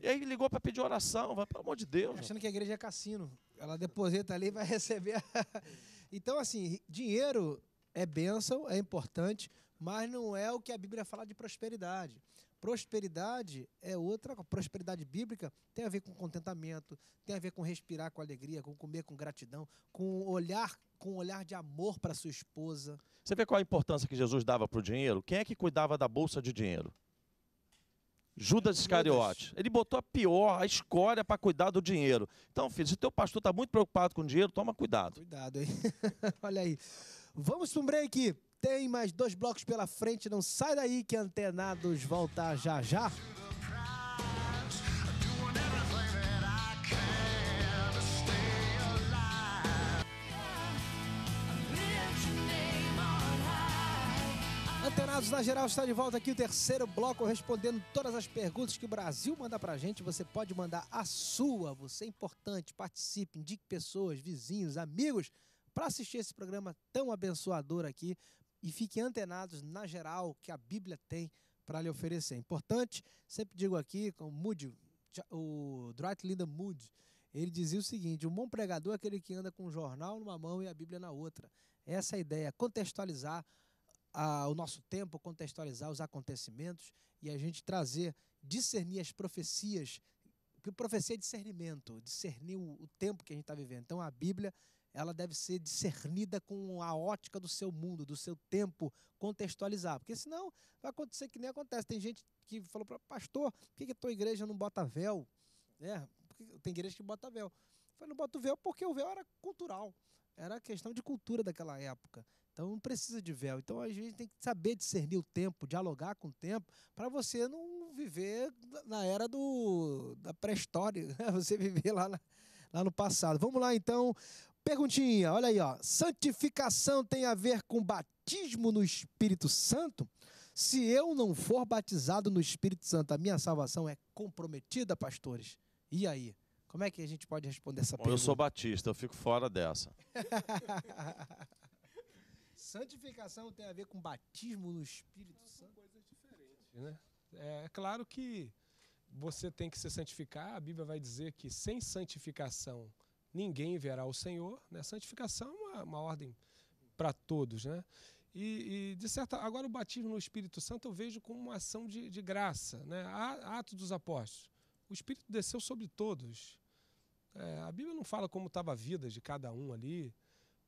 E aí ligou para pedir oração, pelo amor de Deus. Achando que a igreja é cassino. Ela deposita ali e vai receber. Então, assim, dinheiro é bênção, é importante, mas não é o que a Bíblia fala de prosperidade. Prosperidade é outra, prosperidade bíblica tem a ver com contentamento, tem a ver com respirar com alegria, com comer com gratidão, com olhar com um olhar de amor para sua esposa. Você vê qual a importância que Jesus dava para o dinheiro? Quem é que cuidava da bolsa de dinheiro? Judas Iscariote. Ele botou a pior, a escória para cuidar do dinheiro. Então, filho, se teu pastor está muito preocupado com dinheiro, toma cuidado. Cuidado, hein? Olha aí. Vamos para um break. Tem mais dois blocos pela frente. Não sai daí que antenados voltar já já. na Geral está de volta aqui, o terceiro bloco, respondendo todas as perguntas que o Brasil manda pra gente. Você pode mandar a sua, você é importante, participe, indique pessoas, vizinhos, amigos, para assistir esse programa tão abençoador aqui. E fiquem antenados na geral que a Bíblia tem para lhe oferecer. Importante, sempre digo aqui, com o Moody, o Dwight Linda Moody, ele dizia o seguinte: um bom pregador é aquele que anda com um jornal numa mão e a Bíblia na outra. Essa é a ideia, contextualizar a, o nosso tempo, contextualizar os acontecimentos e a gente trazer, discernir as profecias, que profecia é discernimento, discernir o, o tempo que a gente está vivendo. Então a Bíblia ela deve ser discernida com a ótica do seu mundo, do seu tempo, contextualizar. Porque senão vai acontecer que nem acontece. Tem gente que falou para pastor, por que, que a tua igreja não bota véu? É, tem igreja que bota véu. Eu falei, não bota véu porque o véu era cultural. Era questão de cultura daquela época. Então não precisa de véu. Então a gente tem que saber discernir o tempo, dialogar com o tempo, para você não viver na era do, da pré-história, né? você viver lá, na, lá no passado. Vamos lá então. Perguntinha, olha aí, ó. Santificação tem a ver com batismo no Espírito Santo? Se eu não for batizado no Espírito Santo, a minha salvação é comprometida, pastores? E aí? Como é que a gente pode responder essa Bom, pergunta? Eu sou batista, eu fico fora dessa. santificação tem a ver com batismo no Espírito Não, Santo? São coisas diferentes, né? É, é claro que você tem que se santificar. A Bíblia vai dizer que sem santificação ninguém verá o Senhor. Né? Santificação é uma, uma ordem para todos, né? E, e, de certa agora o batismo no Espírito Santo eu vejo como uma ação de, de graça, né? Ato dos Apóstolos. O Espírito desceu sobre todos. É, a Bíblia não fala como estava a vida de cada um ali,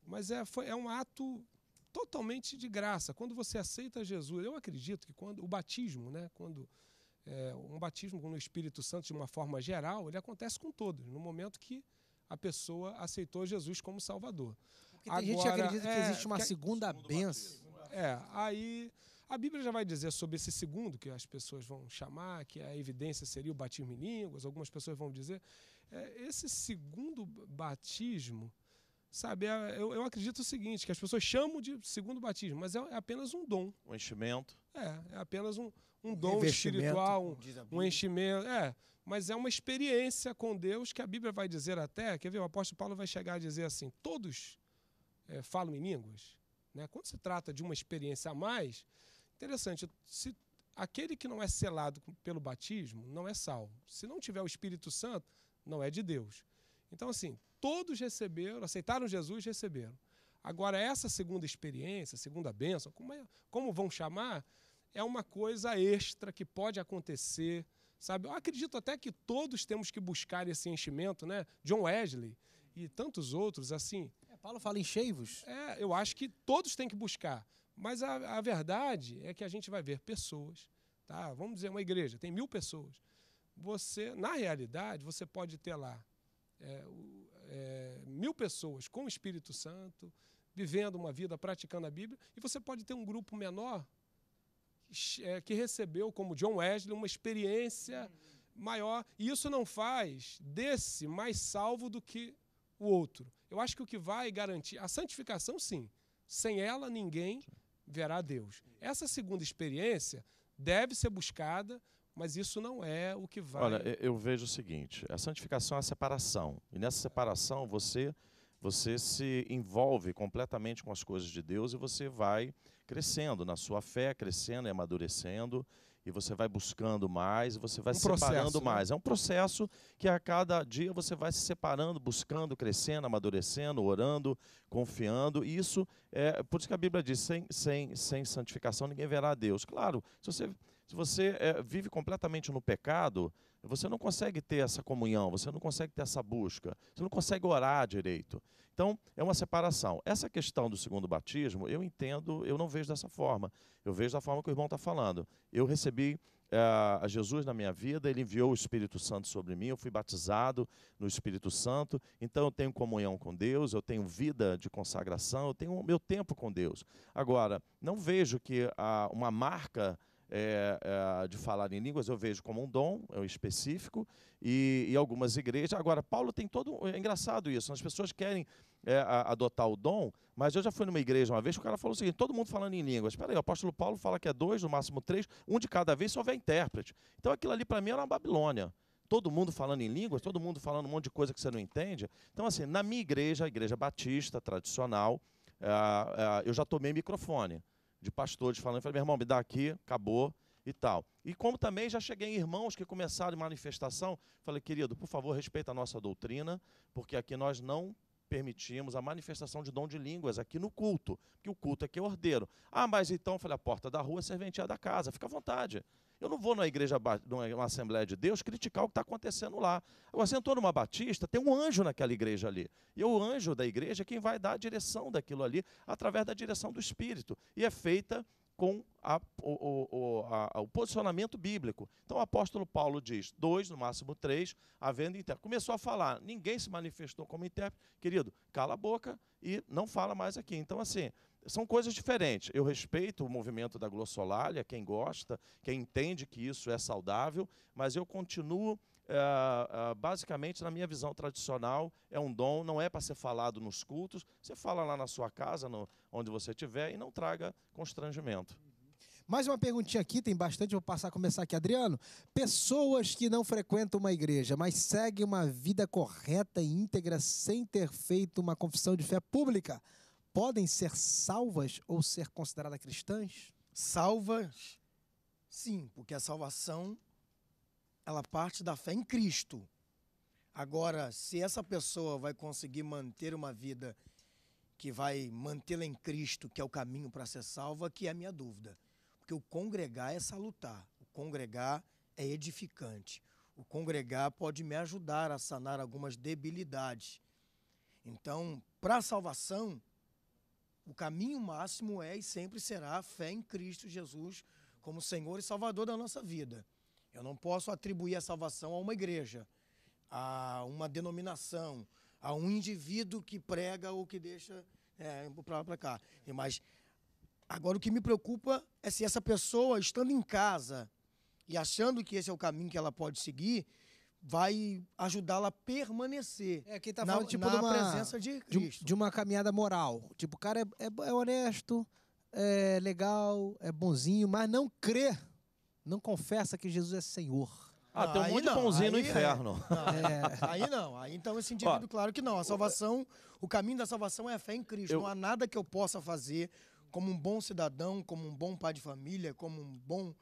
mas é, foi, é um ato totalmente de graça. Quando você aceita Jesus, eu acredito que quando o batismo, né, quando é, um batismo no Espírito Santo de uma forma geral, ele acontece com todos, no momento que a pessoa aceitou Jesus como Salvador. Porque Agora, tem gente que acredita é, que existe uma que, segunda benção. Né? É, aí a Bíblia já vai dizer sobre esse segundo, que as pessoas vão chamar, que a evidência seria o batismo em línguas, algumas pessoas vão dizer. É, esse segundo batismo, Sabe, é, eu, eu acredito o seguinte, que as pessoas chamam de segundo batismo, mas é, é apenas um dom. Um enchimento. É, é apenas um, um dom espiritual, um, um enchimento. É, mas é uma experiência com Deus que a Bíblia vai dizer até, quer ver, o apóstolo Paulo vai chegar a dizer assim, todos é, falam em línguas. Né? Quando se trata de uma experiência a mais, interessante, se aquele que não é selado pelo batismo não é salvo. Se não tiver o Espírito Santo, não é de Deus. Então, assim, todos receberam, aceitaram Jesus e receberam. Agora, essa segunda experiência, segunda bênção, como, é, como vão chamar, é uma coisa extra que pode acontecer, sabe? Eu acredito até que todos temos que buscar esse enchimento, né? John Wesley e tantos outros, assim. É, Paulo fala em cheivos. É, eu acho que todos têm que buscar. Mas a, a verdade é que a gente vai ver pessoas, tá? Vamos dizer, uma igreja tem mil pessoas. Você, na realidade, você pode ter lá é, é, mil pessoas com o Espírito Santo, vivendo uma vida, praticando a Bíblia, e você pode ter um grupo menor é, que recebeu, como John Wesley, uma experiência maior. E isso não faz desse mais salvo do que o outro. Eu acho que o que vai garantir a santificação, sim. Sem ela, ninguém verá Deus. Essa segunda experiência deve ser buscada mas isso não é o que vai. Olha, eu vejo o seguinte: a santificação é a separação. E nessa separação você você se envolve completamente com as coisas de Deus e você vai crescendo na sua fé, crescendo e amadurecendo, e você vai buscando mais, você vai um se processo, separando né? mais. É um processo que a cada dia você vai se separando, buscando, crescendo, amadurecendo, orando, confiando. E isso é por isso que a Bíblia diz: sem, sem, sem santificação ninguém verá a Deus. Claro, se você se você é, vive completamente no pecado, você não consegue ter essa comunhão, você não consegue ter essa busca, você não consegue orar direito. Então, é uma separação. Essa questão do segundo batismo, eu entendo, eu não vejo dessa forma. Eu vejo da forma que o irmão está falando. Eu recebi eh, a Jesus na minha vida, ele enviou o Espírito Santo sobre mim, eu fui batizado no Espírito Santo, então eu tenho comunhão com Deus, eu tenho vida de consagração, eu tenho o meu tempo com Deus. Agora, não vejo que ah, uma marca é, é, de falar em línguas, eu vejo como um dom é um específico, e, e, algumas igrejas. Agora, Paulo tem todo. É engraçado isso, as pessoas querem é, a, adotar o dom, mas eu já fui numa igreja uma vez que o cara falou o seguinte: todo mundo falando em línguas. Espera aí, o apóstolo Paulo fala que é dois, no máximo três, um de cada vez, só houver intérprete. Então aquilo ali para mim era uma Babilônia todo mundo falando em línguas, todo mundo falando um monte de coisa que você não entende. Então, assim, na minha igreja, a igreja batista tradicional, é, é, eu já tomei microfone de pastores falando. falei, meu irmão, me dá aqui, acabou e tal. E como também já cheguei em irmãos que começaram em manifestação, falei, querido, por favor, respeita a nossa doutrina, porque aqui nós não permitimos a manifestação de dom de línguas aqui no culto, porque o culto aqui é, é ordeiro. Ah, mas então, falei, a porta da rua é serventia da casa, fica à vontade. Eu não vou na igreja, numa Assembleia de Deus, criticar o que está acontecendo lá. Agora, sentou numa Batista, tem um anjo naquela igreja ali. E o anjo da igreja é quem vai dar a direção daquilo ali, através da direção do Espírito. E é feita com a, o, o, a, o, posicionamento bíblico. Então, o apóstolo Paulo diz, dois, no máximo três, havendo intérprete. Começou a falar, ninguém se manifestou como intérprete. Querido, cala a boca e não fala mais aqui. Então, assim, são coisas diferentes. Eu respeito o movimento da glossolalia, quem gosta, quem entende que isso é saudável, mas eu continuo eh, eh, basicamente, na minha visão tradicional, é um dom, não é para ser falado nos cultos. Você fala lá na sua casa, no, onde você estiver, e não traga constrangimento. Mais uma perguntinha aqui, tem bastante, vou passar a começar aqui, Adriano. Pessoas que não frequentam uma igreja, mas seguem uma vida correta e íntegra sem ter feito uma confissão de fé pública, podem ser salvas ou ser consideradas cristãs? Salvas, sim, porque a salvação ela parte da fé em Cristo. Agora, se essa pessoa vai conseguir manter uma vida que vai mantê-la em Cristo, que é o caminho para ser salva, que é a minha dúvida. Porque o congregar é salutar, o congregar é edificante. O congregar pode me ajudar a sanar algumas debilidades. Então, para a salvação, o caminho máximo é e sempre será a fé em Cristo Jesus como Senhor e Salvador da nossa vida. Eu não posso atribuir a salvação a uma igreja, a uma denominação, a um indivíduo que prega ou que deixa é, para lá para cá. Mas agora o que me preocupa é se essa pessoa, estando em casa e achando que esse é o caminho que ela pode seguir, vai ajudá-la a permanecer. É, quem tá falando, na, tipo, na de uma, presença de Cristo. De, de, uma caminhada moral. Tipo, o cara é, é, é, honesto, é legal, é bonzinho, mas não crê, não confessa que Jesus é Senhor. Ah, não, tem um monte de pãozinho no é. inferno. Não, é. Aí não. Aí então esse indivíduo, Ó, claro que não. A salvação, o caminho da salvação é a fé em Cristo. Eu... Não há nada que eu possa fazer como um bom cidadão, como um bom pai de família, como um bom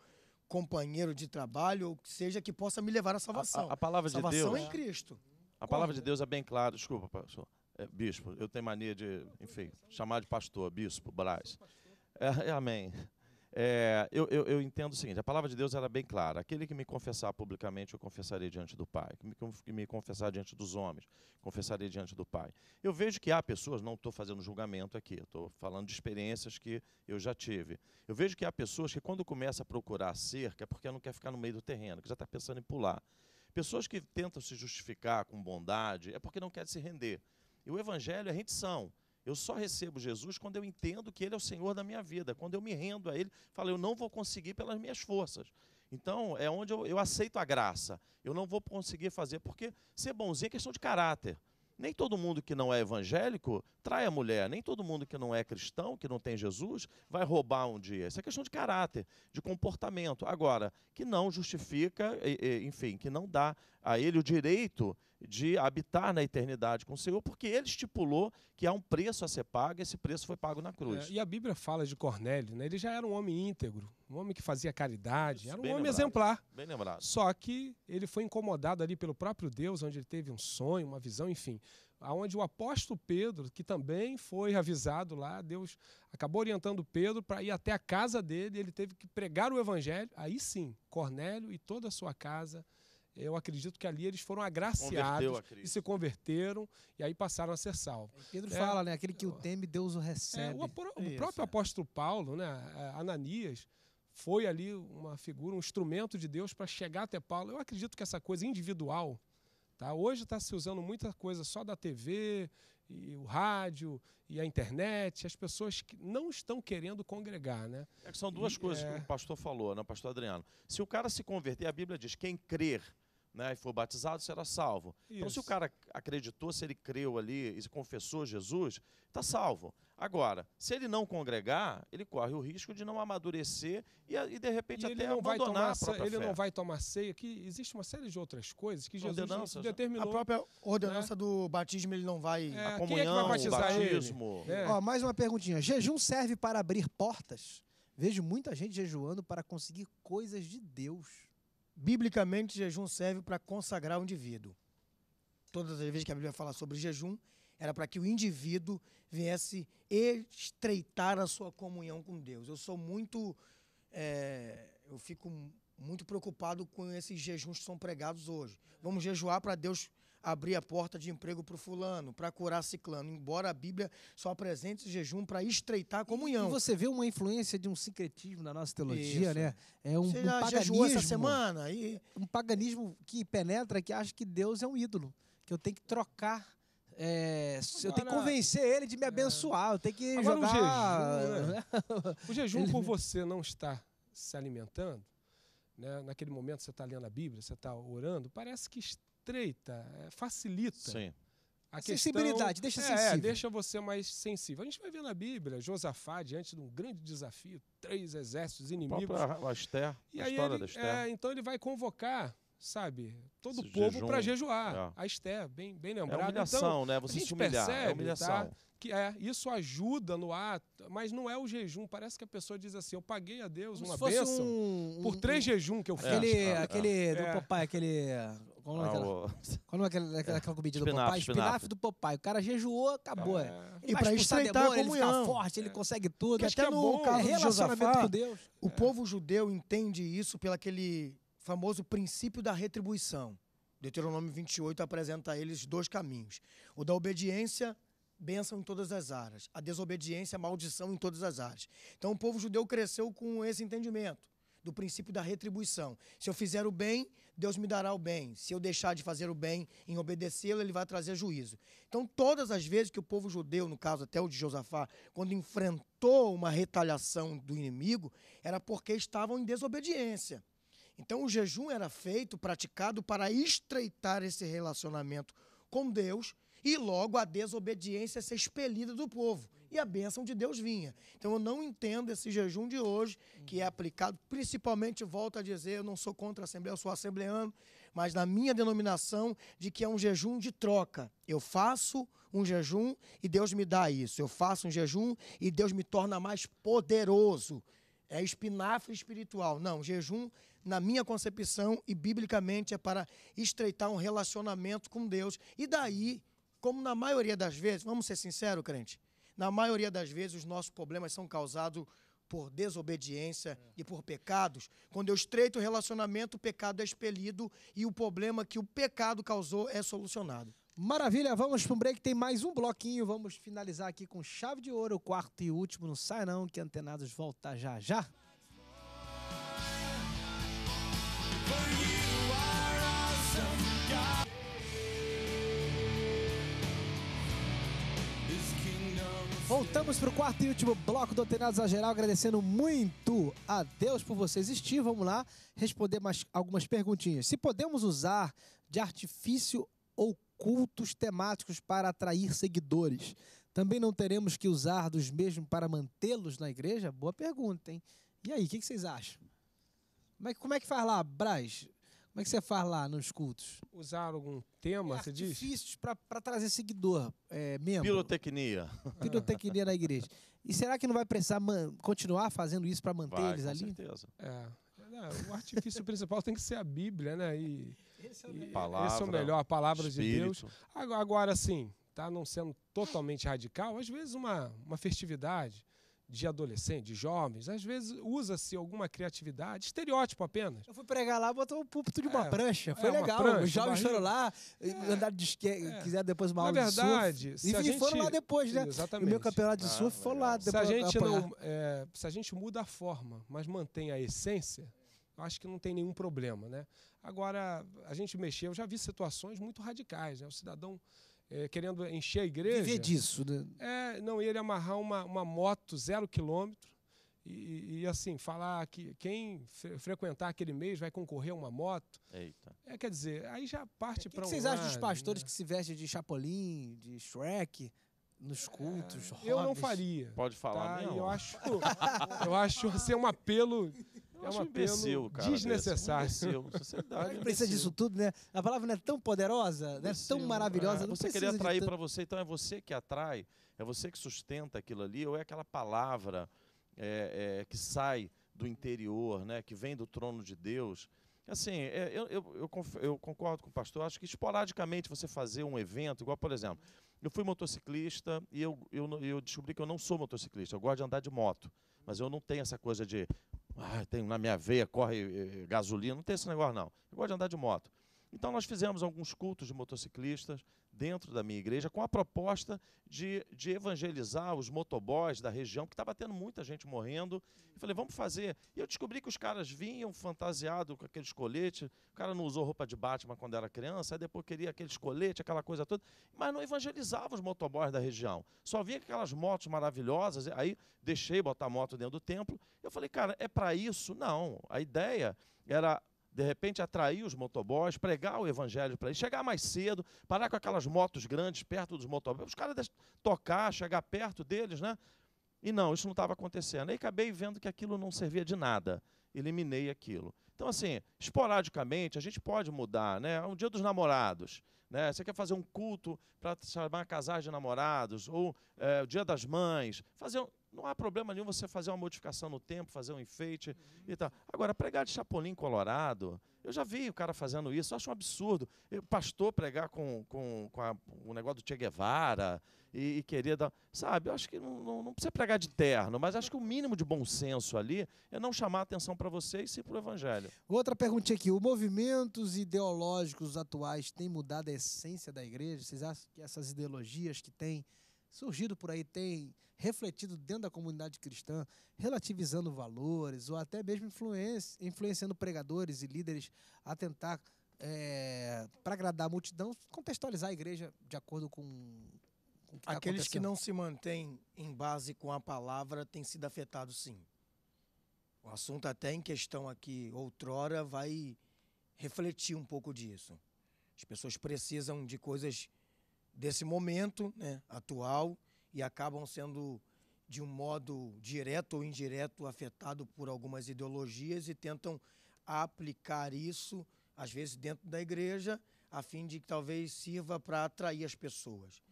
companheiro de trabalho, ou que seja, que possa me levar à salvação. A, a, a palavra de Deus. Salvação em Cristo. A Como? palavra de Deus é bem clara, desculpa, pastor. É, bispo, eu tenho mania de, enfim, chamar de pastor, bispo, Brás. É, é, amém. É, eu, eu, eu, entendo o seguinte: a palavra de Deus era é bem clara. Aquele que me confessar publicamente, eu confessarei diante do Pai. Que me confessar diante dos homens, confessarei diante do Pai. Eu vejo que há pessoas, não estou fazendo julgamento aqui, estou falando de experiências que eu já tive. Eu vejo que há pessoas que, quando começa a procurar cerca, é porque não quer ficar no meio do terreno, que já está pensando em pular. Pessoas que tentam se justificar com bondade, é porque não quer se render. E o evangelho é rendição. Eu só recebo Jesus quando eu entendo que Ele é o Senhor da minha vida, quando eu me rendo a Ele, falo, eu não vou conseguir pelas minhas forças. Então, é onde eu, eu aceito a graça. Eu não vou conseguir fazer, porque ser bonzinho é questão de caráter. Nem todo mundo que não é evangélico trai a mulher, nem todo mundo que não é cristão, que não tem Jesus, vai roubar um dia. Isso é questão de caráter, de comportamento. Agora, que não justifica, enfim, que não dá a ele o direito de habitar na eternidade com o Senhor, porque ele estipulou que há um preço a ser pago, e esse preço foi pago na é, cruz. É, e a Bíblia fala de Cornélio, né? ele já era um homem íntegro, um homem que fazia caridade, Isso, era um homem lembrado, exemplar. Bem lembrado. Só que ele foi incomodado ali pelo próprio Deus, onde ele teve um sonho, uma visão, enfim. Onde o apóstolo Pedro, que também foi avisado lá, Deus acabou orientando Pedro para ir até a casa dele, ele teve que pregar o evangelho, aí sim, Cornélio e toda a sua casa eu acredito que ali eles foram agraciados e se converteram e aí passaram a ser salvos. É, Pedro é, fala, né? Aquele que o é. teme, Deus o recebe. É, o, o, próprio é. apóstolo Paulo, né? Ananias, foi ali uma figura, um instrumento de Deus para chegar até Paulo. Eu acredito que essa coisa individual, tá? Hoje está se usando muita coisa só da TV e o rádio e a internet, as pessoas que não estão querendo congregar, né? É que são duas e, coisas é... que o pastor falou, né, pastor Adriano? Se o cara se converter, a Bíblia diz: quem crer né, e for batizado, será salvo. Isso. Então, se o cara acreditou, se ele creu ali e confessou Jesus, está salvo. Agora, se ele não congregar, ele corre o risco de não amadurecer e, e de repente, e até não abandonar vai tomar, a própria Ele fé. não vai tomar ceia, que existe uma série de outras coisas que Jesus né? determinou. A própria ordenança né? do batismo, ele não vai... É, a é comunhão, é o batismo... É. Ó, mais uma perguntinha. Jejum serve para abrir portas? Vejo muita gente jejuando para conseguir coisas de Deus. Biblicamente, jejum serve para consagrar o indivíduo. Todas as vezes que a Bíblia fala sobre jejum, era para que o indivíduo viesse estreitar a sua comunhão com Deus. Eu sou muito. É, eu fico muito preocupado com esses jejuns que são pregados hoje. Vamos jejuar para Deus abrir a porta de emprego para o fulano, para curar ciclano, embora a Bíblia só apresente o jejum para estreitar a comunhão. E você vê uma influência de um sincretismo na nossa teologia, Isso. né? É um, você já um paganismo. essa semana? E... Um paganismo que penetra, que acha que Deus é um ídolo, que eu tenho que trocar. É, Agora, eu tenho que convencer ele de me é. abençoar. É... Eu tenho que Agora, jogar... O jejum, né? o jejum por você não estar se alimentando, né? naquele momento você está lendo a Bíblia, você está orando, parece que estreita, é, facilita. Sim. A Sensibilidade, questão, deixa é, sensível. É, deixa você mais sensível. A gente vai ver na Bíblia, Josafá, diante de um grande desafio, três exércitos inimigos. A Esther, e a história ele, da Esther. É, então ele vai convocar sabe, todo o povo para jejuar. É. A Esther, bem, bem é lembrado. É humilhação, então, né? Você a gente se humilhar. Percebe, é humilhação. Tá? Que é, isso ajuda no ato, mas não é o jejum. Parece que a pessoa diz assim: eu paguei a Deus Como uma bênção um, por três um, jejum que eu fiz. Aquele, é. aquele é. do papai, aquele qual é aquela, qual é aquela, aquela comida do papai? Espinafre do papai. O cara jejuou, acabou. É. e para estreitar demônio, a comunhão. Ele fica forte, ele é. consegue tudo. Que até é no bom, relacionamento com Deus. O é. povo judeu entende isso pelo aquele famoso princípio da retribuição. Deuteronômio 28 apresenta a eles dois caminhos. O da obediência bênção em todas as áreas, a desobediência, maldição em todas as áreas. Então o povo judeu cresceu com esse entendimento do princípio da retribuição. Se eu fizer o bem, Deus me dará o bem. Se eu deixar de fazer o bem, em obedecê-lo, ele vai trazer juízo. Então, todas as vezes que o povo judeu, no caso até o de Josafá, quando enfrentou uma retaliação do inimigo, era porque estavam em desobediência. Então, o jejum era feito, praticado para estreitar esse relacionamento com Deus e logo a desobediência ser expelida do povo e a bênção de Deus vinha. Então eu não entendo esse jejum de hoje, que é aplicado, principalmente, volto a dizer, eu não sou contra a Assembleia, eu sou assembleano, mas na minha denominação, de que é um jejum de troca. Eu faço um jejum e Deus me dá isso. Eu faço um jejum e Deus me torna mais poderoso. É espinafre espiritual. Não, jejum, na minha concepção e biblicamente, é para estreitar um relacionamento com Deus. E daí, como na maioria das vezes, vamos ser sinceros, crente, na maioria das vezes, os nossos problemas são causados por desobediência é. e por pecados. Quando eu estreito o relacionamento, o pecado é expelido e o problema que o pecado causou é solucionado. Maravilha, vamos para um break, tem mais um bloquinho. Vamos finalizar aqui com chave de ouro, o quarto e último. Não sai não, que Antenados volta já já. Voltamos para o quarto e último bloco do Antenados a Geral, agradecendo muito a Deus por você existir. Vamos lá responder mais algumas perguntinhas. Se podemos usar de artifício ou cultos temáticos para atrair seguidores, também não teremos que usar dos mesmos para mantê-los na igreja? Boa pergunta, hein? E aí, o que, que, vocês acham? Como é, que, como é que faz lá, Braz? Como é que você faz lá nos cultos? Usar algum tema, você diz? Artifícios para trazer seguidor, é, membro. Pirotecnia. Pirotecnia na igreja. E será que não vai precisar continuar fazendo isso para manter vai, eles com ali? Com certeza. É. Não, o artifício principal tem que ser a Bíblia, né? E, esse é o melhor, palavra, esse é o melhor a palavra espírito. de Deus. Agora, sim, tá não sendo totalmente radical, às vezes uma, uma festividade, de adolescentes, de jovens, às vezes usa-se alguma criatividade, estereótipo apenas. Eu fui pregar lá, botou o púlpito de uma é, prancha, foi é, legal. Prancha, os jovens foram lá, é, andaram de esquerda, é. quiser depois uma aula Na verdade, de surf. Se e, a gente, foram lá depois, né? Exatamente. O meu campeonato de ah, surf foi lá depois. Se a, gente apanhar. É, se a gente muda a forma, mas mantém a essência, eu acho que não tem nenhum problema, né? Agora, a gente mexeu, eu já vi situações muito radicais, né? O cidadão é, querendo encher a igreja. Viver disso, né? É, não, ele amarrar uma, uma moto zero quilômetro e, e, assim, falar que quem fre frequentar aquele mês vai concorrer a uma moto. Eita. É, quer dizer, aí já parte para um. O que vocês lado, acham dos pastores né? que se vestem de Chapolin, de Shrek? Nos cultos, é, Eu não faria. Pode falar, tá? não. Eu acho, eu acho ser assim, um apelo é um imbecil, cara. Desnecessário. Desse, imbecil, sociedade. precisa disso tudo, né? A palavra não é tão poderosa, né? é. não é tão maravilhosa. É, você queria atrair para você, então é você que atrai, é você que sustenta aquilo ali, ou é aquela palavra é, é, que sai do interior, né? Que vem do trono de Deus. Assim, é, eu, eu, eu, concordo com o pastor, acho que esporadicamente você fazer um evento, igual, por exemplo, eu fui motociclista e eu, eu, eu descobri que eu não sou motociclista, eu gosto de andar de moto, mas eu não tenho essa coisa de ah, tem, na minha veia corre eh, eh, gasolina. Não tem esse negócio, não. Eu gosto de andar de moto. Então nós fizemos alguns cultos de motociclistas, dentro da minha igreja com a proposta de, de evangelizar os motoboys da região, que estava tendo muita gente morrendo. Eu falei, vamos fazer. E eu descobri que os caras vinham fantasiados com aqueles coletes. O cara não usou roupa de Batman quando era criança, aí depois queria aqueles coletes, aquela coisa toda. Mas não evangelizava os motoboys da região. Só vinha com aquelas motos maravilhosas. Aí deixei botar a moto dentro do templo. Eu falei, cara, é para isso? Não. A ideia era de repente atrair os motoboys, pregar o evangelho para eles, chegar mais cedo, parar com aquelas motos grandes perto dos motoboys, os caras tocar, chegar perto deles, né? E não, isso não estava acontecendo. Aí acabei vendo que aquilo não servia de nada. Eliminei aquilo. Então, assim, esporadicamente, a gente pode mudar, né? Um dia dos namorados. Né? Você quer fazer um culto para chamar casais de namorados, ou é, o dia das mães. Fazer um não há problema nenhum você fazer uma modificação no tempo, fazer um enfeite uhum. e tal. Agora, pregar de chapolim colorado, eu já vi o cara fazendo isso, eu acho um absurdo. pastor pregar com, com, com a, o negócio do Che Guevara e, e querer dar. Sabe, eu acho que não, não, não, precisa pregar de terno, mas acho que o mínimo de bom senso ali é não chamar atenção para você e sim para o evangelho. Outra perguntinha aqui: os movimentos ideológicos atuais têm mudado a essência da igreja? Vocês acham que essas ideologias que têm. Tem surgido por aí tem refletido dentro da comunidade cristã, relativizando valores ou até mesmo influenciando pregadores e líderes a tentar, é, eh, para agradar a multidão, contextualizar a igreja de acordo com. com que tá Aqueles tá que não se mantêm em base com a palavra têm sido afetados, sim. O assunto, até em questão aqui, outrora, vai refletir um pouco disso. As pessoas precisam de coisas desse momento né, atual e acabam sendo de um modo direto ou indireto afetado por algumas ideologias e tentam aplicar isso às vezes dentro da igreja a fim de que talvez sirva para atrair as pessoas.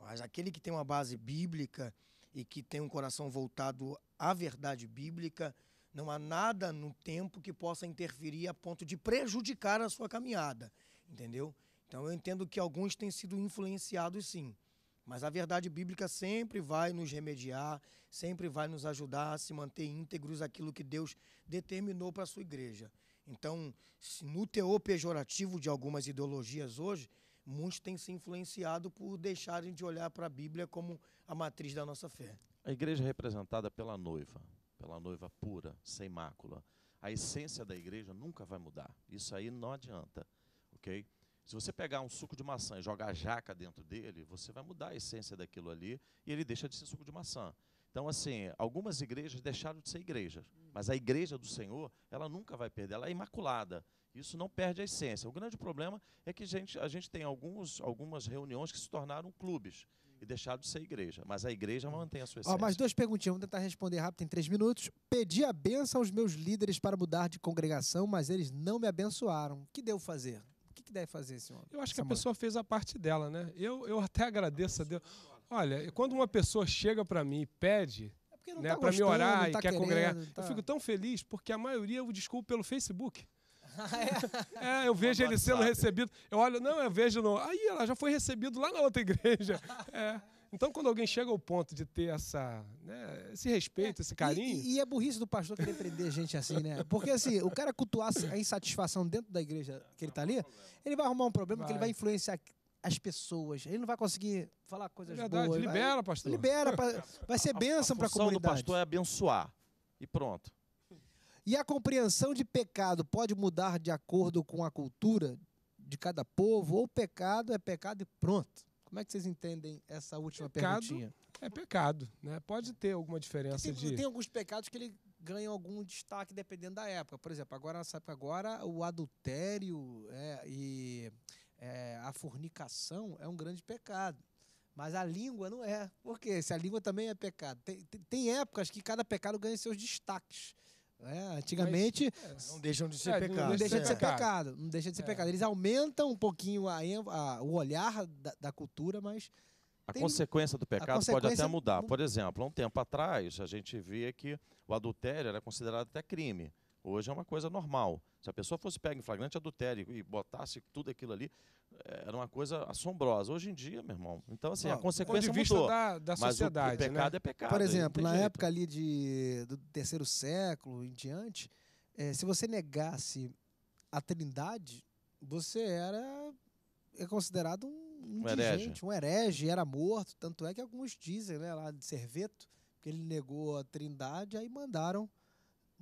Mas aquele que tem uma base bíblica e que tem um coração voltado à verdade bíblica, não há nada no tempo que possa interferir a ponto de prejudicar a sua caminhada, entendeu? Então eu entendo que alguns têm sido influenciados sim. Mas a verdade bíblica sempre vai nos remediar, sempre vai nos ajudar a se manter íntegros aquilo que Deus determinou para a sua igreja. Então, no teor pejorativo de algumas ideologias hoje, muitos têm se influenciado por deixarem de olhar para a Bíblia como a matriz da nossa fé. A igreja é representada pela noiva, pela noiva pura, sem mácula. A essência da igreja nunca vai mudar. Isso aí não adianta, ok? Se você pegar um suco de maçã e jogar jaca dentro dele, você vai mudar a essência daquilo ali e ele deixa de ser suco de maçã. Então, assim, algumas igrejas deixaram de ser igrejas, mas a igreja do Senhor, ela nunca vai perder, ela é imaculada. Isso não perde a essência. O grande problema é que a gente, a gente tem alguns, algumas reuniões que se tornaram clubes e deixaram de ser igreja, mas a igreja mantém a sua essência. Ó, mais duas perguntinhas, vamos tentar responder rápido em três minutos. Pedi a benção aos meus líderes para mudar de congregação, mas eles não me abençoaram. O que devo fazer? que deve fazer esse homem? Eu acho que a mãe. pessoa fez a parte dela, né? Eu, eu até agradeço a, Deus. Olha, quando uma pessoa chega para mim e pede é né, tá para me orar tá e quer querendo, congregar, tá... eu fico tão feliz porque a maioria eu desculpo pelo Facebook. é, eu vejo ele sendo recebido. Eu olho, não, eu vejo no. Aí ela já foi recebido lá na outra igreja. É. Então, quando alguém chega ao ponto de ter essa, né, esse respeito, é, esse carinho. E, e, é burrice do pastor querer prender gente assim, né? Porque assim, o cara cultuar a insatisfação dentro da igreja que ele tá ali, ele vai arrumar um problema vai. que ele vai influenciar as pessoas. Ele não vai conseguir falar coisas é Verdade, boas. Libera, pastor. Libera, vai ser bênção para a comunidade. A função do pastor é abençoar. E pronto. E a compreensão de pecado pode mudar de acordo com a cultura de cada povo ou pecado é pecado e pronto? Como é que vocês entendem essa última pecado perguntinha? É pecado, né? Pode é. ter alguma diferença tem, de. Tem alguns pecados que ele ganha algum destaque dependendo da época. Por exemplo, agora nessa época agora o adultério é, e é, a fornicação é um grande pecado. Mas a língua não é. Por quê? Se a língua também é pecado. Tem, tem, tem épocas que cada pecado ganha seus destaques. É, antigamente. Mas, é, não deixam de ser é, pecado. Não deixa de ser pecado. Não deixa de ser pecado. Eles aumentam um pouquinho a, a, o olhar da, da cultura, mas. A tem... consequência do pecado consequência... pode até mudar. Por exemplo, há um tempo atrás, a gente via que o adultério era considerado até crime. Hoje é uma coisa normal. Se a pessoa fosse pega em flagrante adultério e botasse tudo aquilo ali, eh, era uma coisa assombrosa. Hoje em dia, meu irmão. Então, assim, Bom, a consequência de vista mudou. Da, da sociedade, mas o, o pecado né? é pecado. Por exemplo, na jeito. época ali de, do terceiro século em diante, é, se você negasse a trindade, você era é considerado um indigente, um herege. um herege, era morto. Tanto é que alguns dizem, né, lá de Serveto, que ele negou a trindade, aí mandaram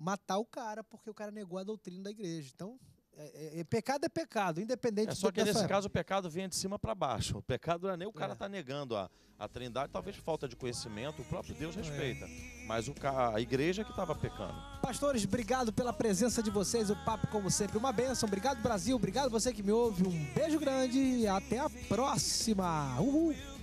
matar o cara porque o cara negou a doutrina da igreja. Então, é, é, é, pecado é pecado, independente é, Só que nesse caso o pecado vem de cima para baixo. O pecado não é nem o cara está é. negando a, a trindade, talvez falta de conhecimento, o próprio Deus é. respeita. Mas o, a igreja que estava pecando. Pastores, obrigado pela presença de vocês. O papo, como sempre, uma bênção Obrigado, Brasil. Obrigado você que me ouve. Um beijo grande e até a próxima. Uhul!